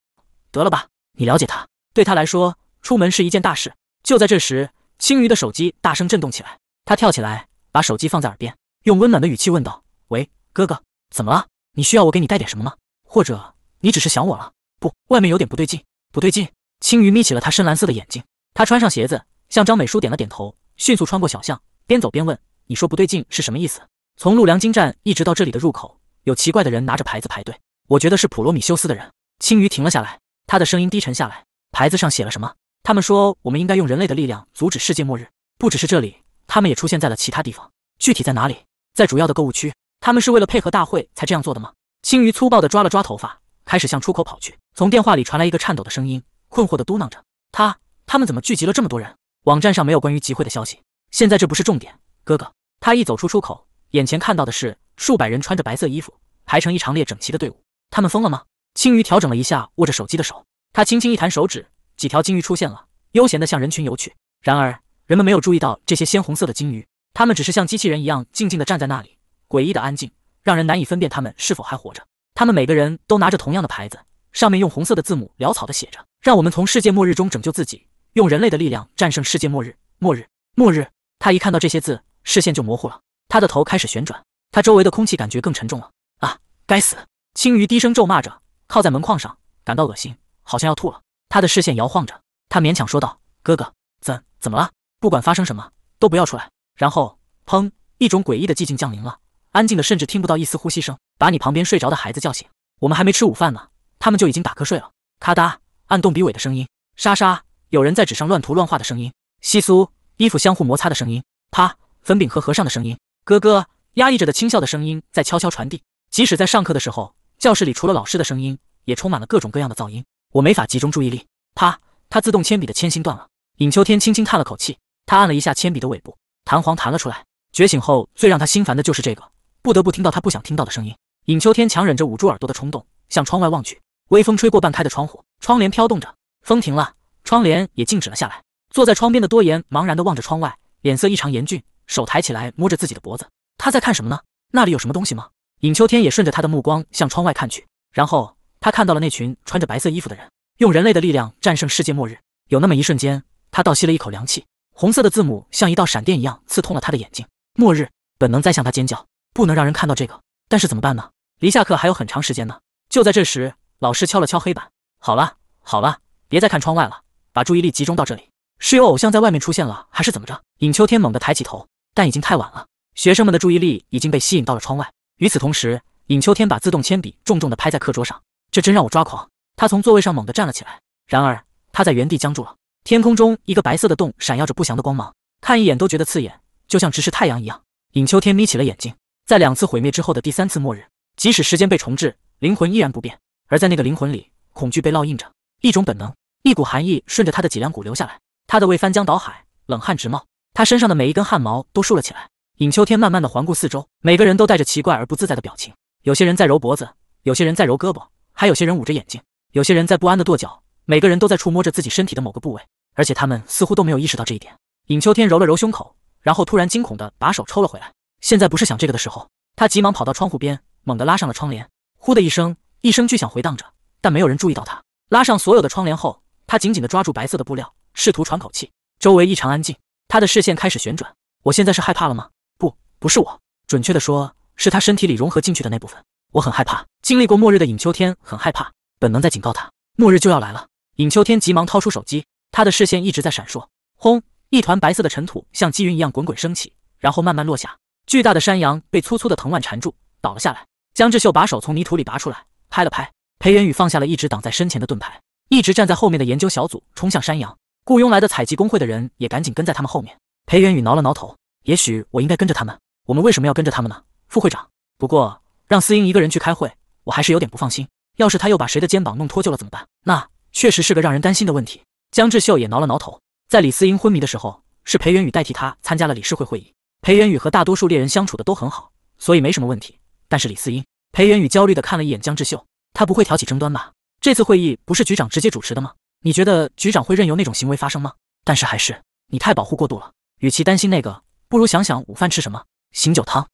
得了吧，你了解他，对他来说出门是一件大事。”就在这时，青鱼的手机大声震动起来。他跳起来，把手机放在耳边，用温暖的语气问道：“喂，哥哥，怎么了？你需要我给你带点什么吗？或者你只是想我了？”不，外面有点不对劲，不对劲。青鱼眯起了他深蓝色的眼睛。他穿上鞋子，向张美淑点了点头，迅速穿过小巷，边走边问：“你说不对劲是什么意思？”从陆良金站一直到这里的入口，有奇怪的人拿着牌子排队。我觉得是普罗米修斯的人。青鱼停了下来，他的声音低沉下来。牌子上写了什么？他们说我们应该用人类的力量阻止世界末日。不只是这里。他们也出现在了其他地方，具体在哪里？在主要的购物区。他们是为了配合大会才这样做的吗？青鱼粗暴地抓了抓头发，开始向出口跑去。从电话里传来一个颤抖的声音，困惑地嘟囔着：“他他们怎么聚集了这么多人？网站上没有关于集会的消息。现在这不是重点，哥哥。”他一走出出口，眼前看到的是数百人穿着白色衣服，排成一长列整齐的队伍。他们疯了吗？青鱼调整了一下握着手机的手，他轻轻一弹手指，几条金鱼出现了，悠闲地向人群游去。然而。人们没有注意到这些鲜红色的鲸鱼，它们只是像机器人一样静静地站在那里，诡异的安静，让人难以分辨它们是否还活着。他们每个人都拿着同样的牌子，上面用红色的字母潦草地写着：“让我们从世界末日中拯救自己，用人类的力量战胜世界末日，末日，末日。”他一看到这些字，视线就模糊了，他的头开始旋转，他周围的空气感觉更沉重了。啊，该死！青鱼低声咒骂着，靠在门框上，感到恶心，好像要吐了。他的视线摇晃着，他勉强说道：“哥哥，怎，怎么了？”不管发生什么，都不要出来。然后，砰！一种诡异的寂静降临了，安静的甚至听不到一丝呼吸声。把你旁边睡着的孩子叫醒，我们还没吃午饭呢，他们就已经打瞌睡了。咔嗒，按动笔尾的声音；沙沙，有人在纸上乱涂乱画的声音；稀疏，衣服相互摩擦的声音；啪，粉饼盒合上的声音；咯咯，压抑着的轻笑的声音在悄悄传递。即使在上课的时候，教室里除了老师的声音，也充满了各种各样的噪音，我没法集中注意力。啪，他自动铅笔的铅芯断了。尹秋天轻轻叹了口气。他按了一下铅笔的尾部，弹簧弹了出来。觉醒后最让他心烦的就是这个，不得不听到他不想听到的声音。尹秋天强忍着捂住耳朵的冲动，向窗外望去。微风吹过半开的窗户，窗帘飘动着。风停了，窗帘也静止了下来。坐在窗边的多言茫然地望着窗外，脸色异常严峻，手抬起来摸着自己的脖子。他在看什么呢？那里有什么东西吗？尹秋天也顺着他的目光向窗外看去，然后他看到了那群穿着白色衣服的人，用人类的力量战胜世界末日。有那么一瞬间，他倒吸了一口凉气。红色的字母像一道闪电一样刺痛了他的眼睛。末日本能在向他尖叫，不能让人看到这个。但是怎么办呢？离下课还有很长时间呢。就在这时，老师敲了敲黑板：“好了，好了，别再看窗外了，把注意力集中到这里。是有偶像在外面出现了，还是怎么着？”尹秋天猛地抬起头，但已经太晚了，学生们的注意力已经被吸引到了窗外。与此同时，尹秋天把自动铅笔重重地拍在课桌上，这真让我抓狂。他从座位上猛地站了起来，然而他在原地僵住了。天空中一个白色的洞，闪耀着不祥的光芒，看一眼都觉得刺眼，就像直视太阳一样。尹秋天眯起了眼睛，在两次毁灭之后的第三次末日，即使时间被重置，灵魂依然不变。而在那个灵魂里，恐惧被烙印着一种本能，一股寒意顺着他的脊梁骨流下来，他的胃翻江倒海，冷汗直冒，他身上的每一根汗毛都竖了起来。尹秋天慢慢的环顾四周，每个人都带着奇怪而不自在的表情，有些人在揉脖子，有些人在揉胳膊，还有些人捂着眼睛，有些人在不安的跺脚。每个人都在触摸着自己身体的某个部位，而且他们似乎都没有意识到这一点。尹秋天揉了揉胸口，然后突然惊恐的把手抽了回来。现在不是想这个的时候。他急忙跑到窗户边，猛地拉上了窗帘。呼的一声，一声巨响回荡着，但没有人注意到他拉上所有的窗帘后，他紧紧地抓住白色的布料，试图喘口气。周围异常安静，他的视线开始旋转。我现在是害怕了吗？不，不是我。准确的说，是他身体里融合进去的那部分。我很害怕。经历过末日的尹秋天很害怕，本能在警告他，末日就要来了。尹秋天急忙掏出手机，他的视线一直在闪烁。轰！一团白色的尘土像积云一样滚滚升起，然后慢慢落下。巨大的山羊被粗粗的藤蔓缠住，倒了下来。江志秀把手从泥土里拔出来，拍了拍。裴元宇放下了一直挡在身前的盾牌，一直站在后面的研究小组冲向山羊。雇佣来的采集工会的人也赶紧跟在他们后面。裴元宇挠了挠头，也许我应该跟着他们。我们为什么要跟着他们呢？副会长。不过让司英一个人去开会，我还是有点不放心。要是他又把谁的肩膀弄脱臼了怎么办？那。确实是个让人担心的问题。江志秀也挠了挠头，在李思英昏迷的时候，是裴元宇代替他参加了理事会会议。裴元宇和大多数猎人相处的都很好，所以没什么问题。但是李思英，裴元宇焦虑的看了一眼江志秀，他不会挑起争端吧？这次会议不是局长直接主持的吗？你觉得局长会任由那种行为发生吗？但是还是你太保护过度了。与其担心那个，不如想想午饭吃什么。醒酒汤，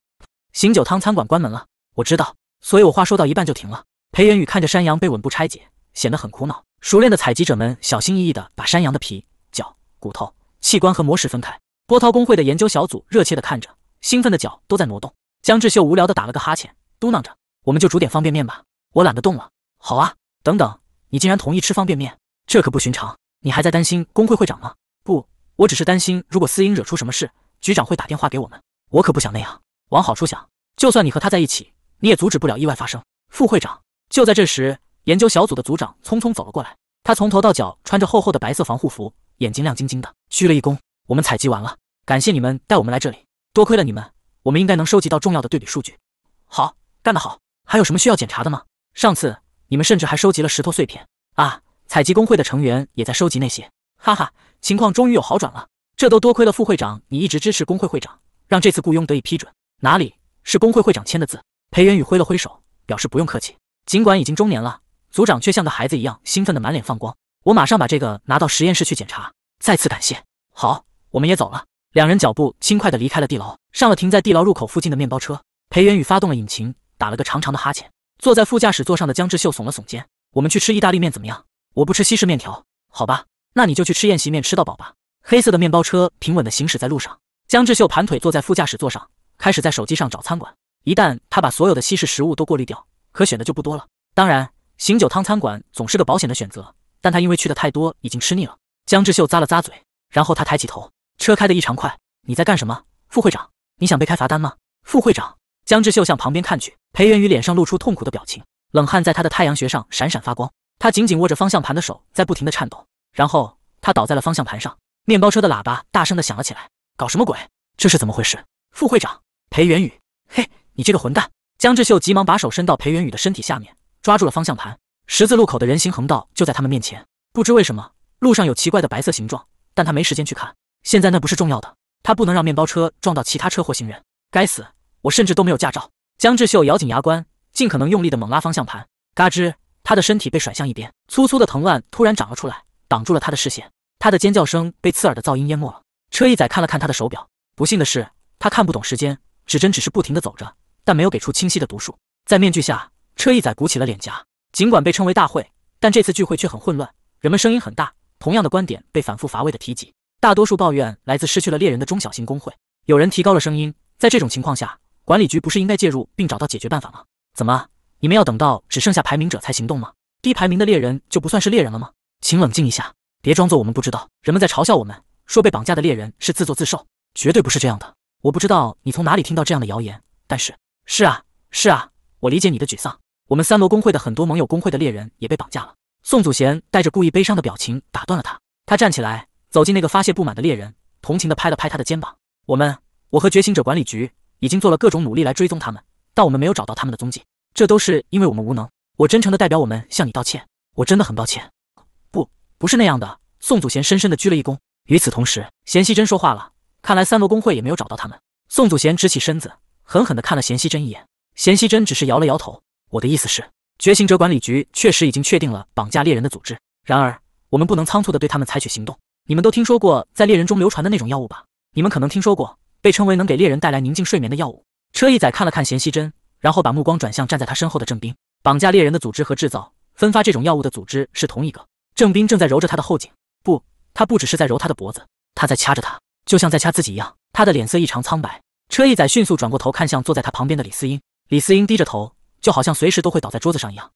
醒酒汤餐馆关门了，我知道，所以我话说到一半就停了。裴元宇看着山羊被稳步拆解，显得很苦恼。熟练的采集者们小心翼翼地把山羊的皮、脚、骨头、器官和魔石分开。波涛工会的研究小组热切地看着，兴奋的脚都在挪动。江志秀无聊地打了个哈欠，嘟囔着：“我们就煮点方便面吧，我懒得动了。”“好啊。”“等等，你竟然同意吃方便面？这可不寻常。”“你还在担心工会会长吗？”“不，我只是担心如果司音惹出什么事，局长会打电话给我们。我可不想那样。”“往好处想，就算你和他在一起，你也阻止不了意外发生。”“副会长。”就在这时。研究小组的组长匆匆走了过来，他从头到脚穿着厚厚的白色防护服，眼睛亮晶晶的，鞠了一躬。我们采集完了，感谢你们带我们来这里，多亏了你们，我们应该能收集到重要的对比数据。好，干得好！还有什么需要检查的吗？上次你们甚至还收集了石头碎片啊！采集工会的成员也在收集那些，哈哈，情况终于有好转了，这都多亏了副会长，你一直支持工会会长，让这次雇佣得以批准。哪里，是工会会长签的字。裴元宇挥了挥手，表示不用客气。尽管已经中年了。组长却像个孩子一样，兴奋的满脸放光。我马上把这个拿到实验室去检查。再次感谢。好，我们也走了。两人脚步轻快的离开了地牢，上了停在地牢入口附近的面包车。裴元宇发动了引擎，打了个长长的哈欠。坐在副驾驶座上的姜志秀耸了耸肩：“我们去吃意大利面怎么样？我不吃西式面条，好吧？那你就去吃宴席面，吃到饱吧。”黑色的面包车平稳地行驶在路上。姜志秀盘腿坐在副驾驶座上，开始在手机上找餐馆。一旦他把所有的西式食物都过滤掉，可选的就不多了。当然。醒酒汤餐馆总是个保险的选择，但他因为去的太多，已经吃腻了。姜志秀咂了咂嘴，然后他抬起头，车开得异常快。你在干什么，副会长？你想被开罚单吗？副会长。姜志秀向旁边看去，裴元宇脸上露出痛苦的表情，冷汗在他的太阳穴上闪闪发光。他紧紧握着方向盘的手在不停地颤抖，然后他倒在了方向盘上。面包车的喇叭大声地响了起来。搞什么鬼？这是怎么回事？副会长，裴元宇。嘿，你这个混蛋！姜志秀急忙把手伸到裴元宇的身体下面。抓住了方向盘，十字路口的人行横道就在他们面前。不知为什么，路上有奇怪的白色形状，但他没时间去看。现在那不是重要的，他不能让面包车撞到其他车或行人。该死，我甚至都没有驾照！江志秀咬紧牙关，尽可能用力的猛拉方向盘。嘎吱，他的身体被甩向一边，粗粗的藤蔓突然长了出来，挡住了他的视线。他的尖叫声被刺耳的噪音淹没了。车一仔看了看他的手表，不幸的是，他看不懂时间，指针只是不停的走着，但没有给出清晰的读数。在面具下。车一载鼓起了脸颊。尽管被称为大会，但这次聚会却很混乱，人们声音很大。同样的观点被反复乏味的提及。大多数抱怨来自失去了猎人的中小型工会。有人提高了声音。在这种情况下，管理局不是应该介入并找到解决办法吗？怎么，你们要等到只剩下排名者才行动吗？低排名的猎人就不算是猎人了吗？请冷静一下，别装作我们不知道。人们在嘲笑我们，说被绑架的猎人是自作自受。绝对不是这样的。我不知道你从哪里听到这样的谣言，但是是啊，是啊，我理解你的沮丧。我们三罗工会的很多盟友工会的猎人也被绑架了。宋祖贤带着故意悲伤的表情打断了他。他站起来，走进那个发泄不满的猎人，同情地拍了拍他的肩膀。我们我和觉醒者管理局已经做了各种努力来追踪他们，但我们没有找到他们的踪迹。这都是因为我们无能。我真诚的代表我们向你道歉，我真的很抱歉。不，不是那样的。宋祖贤深深地鞠了一躬。与此同时，贤熙真说话了。看来三罗工会也没有找到他们。宋祖贤直起身子，狠狠地看了贤熙真一眼。贤熙真只是摇了摇头。我的意思是，觉醒者管理局确实已经确定了绑架猎人的组织。然而，我们不能仓促地对他们采取行动。你们都听说过在猎人中流传的那种药物吧？你们可能听说过被称为能给猎人带来宁静睡眠的药物。车一仔看了看贤熙珍，然后把目光转向站在他身后的郑斌。绑架猎人的组织和制造、分发这种药物的组织是同一个。郑斌正在揉着他的后颈，不，他不只是在揉他的脖子，他在掐着他，就像在掐自己一样。他的脸色异常苍白。车一仔迅速转过头看向坐在他旁边的李思英，李思英低着头。就好像随时都会倒在桌子上一样。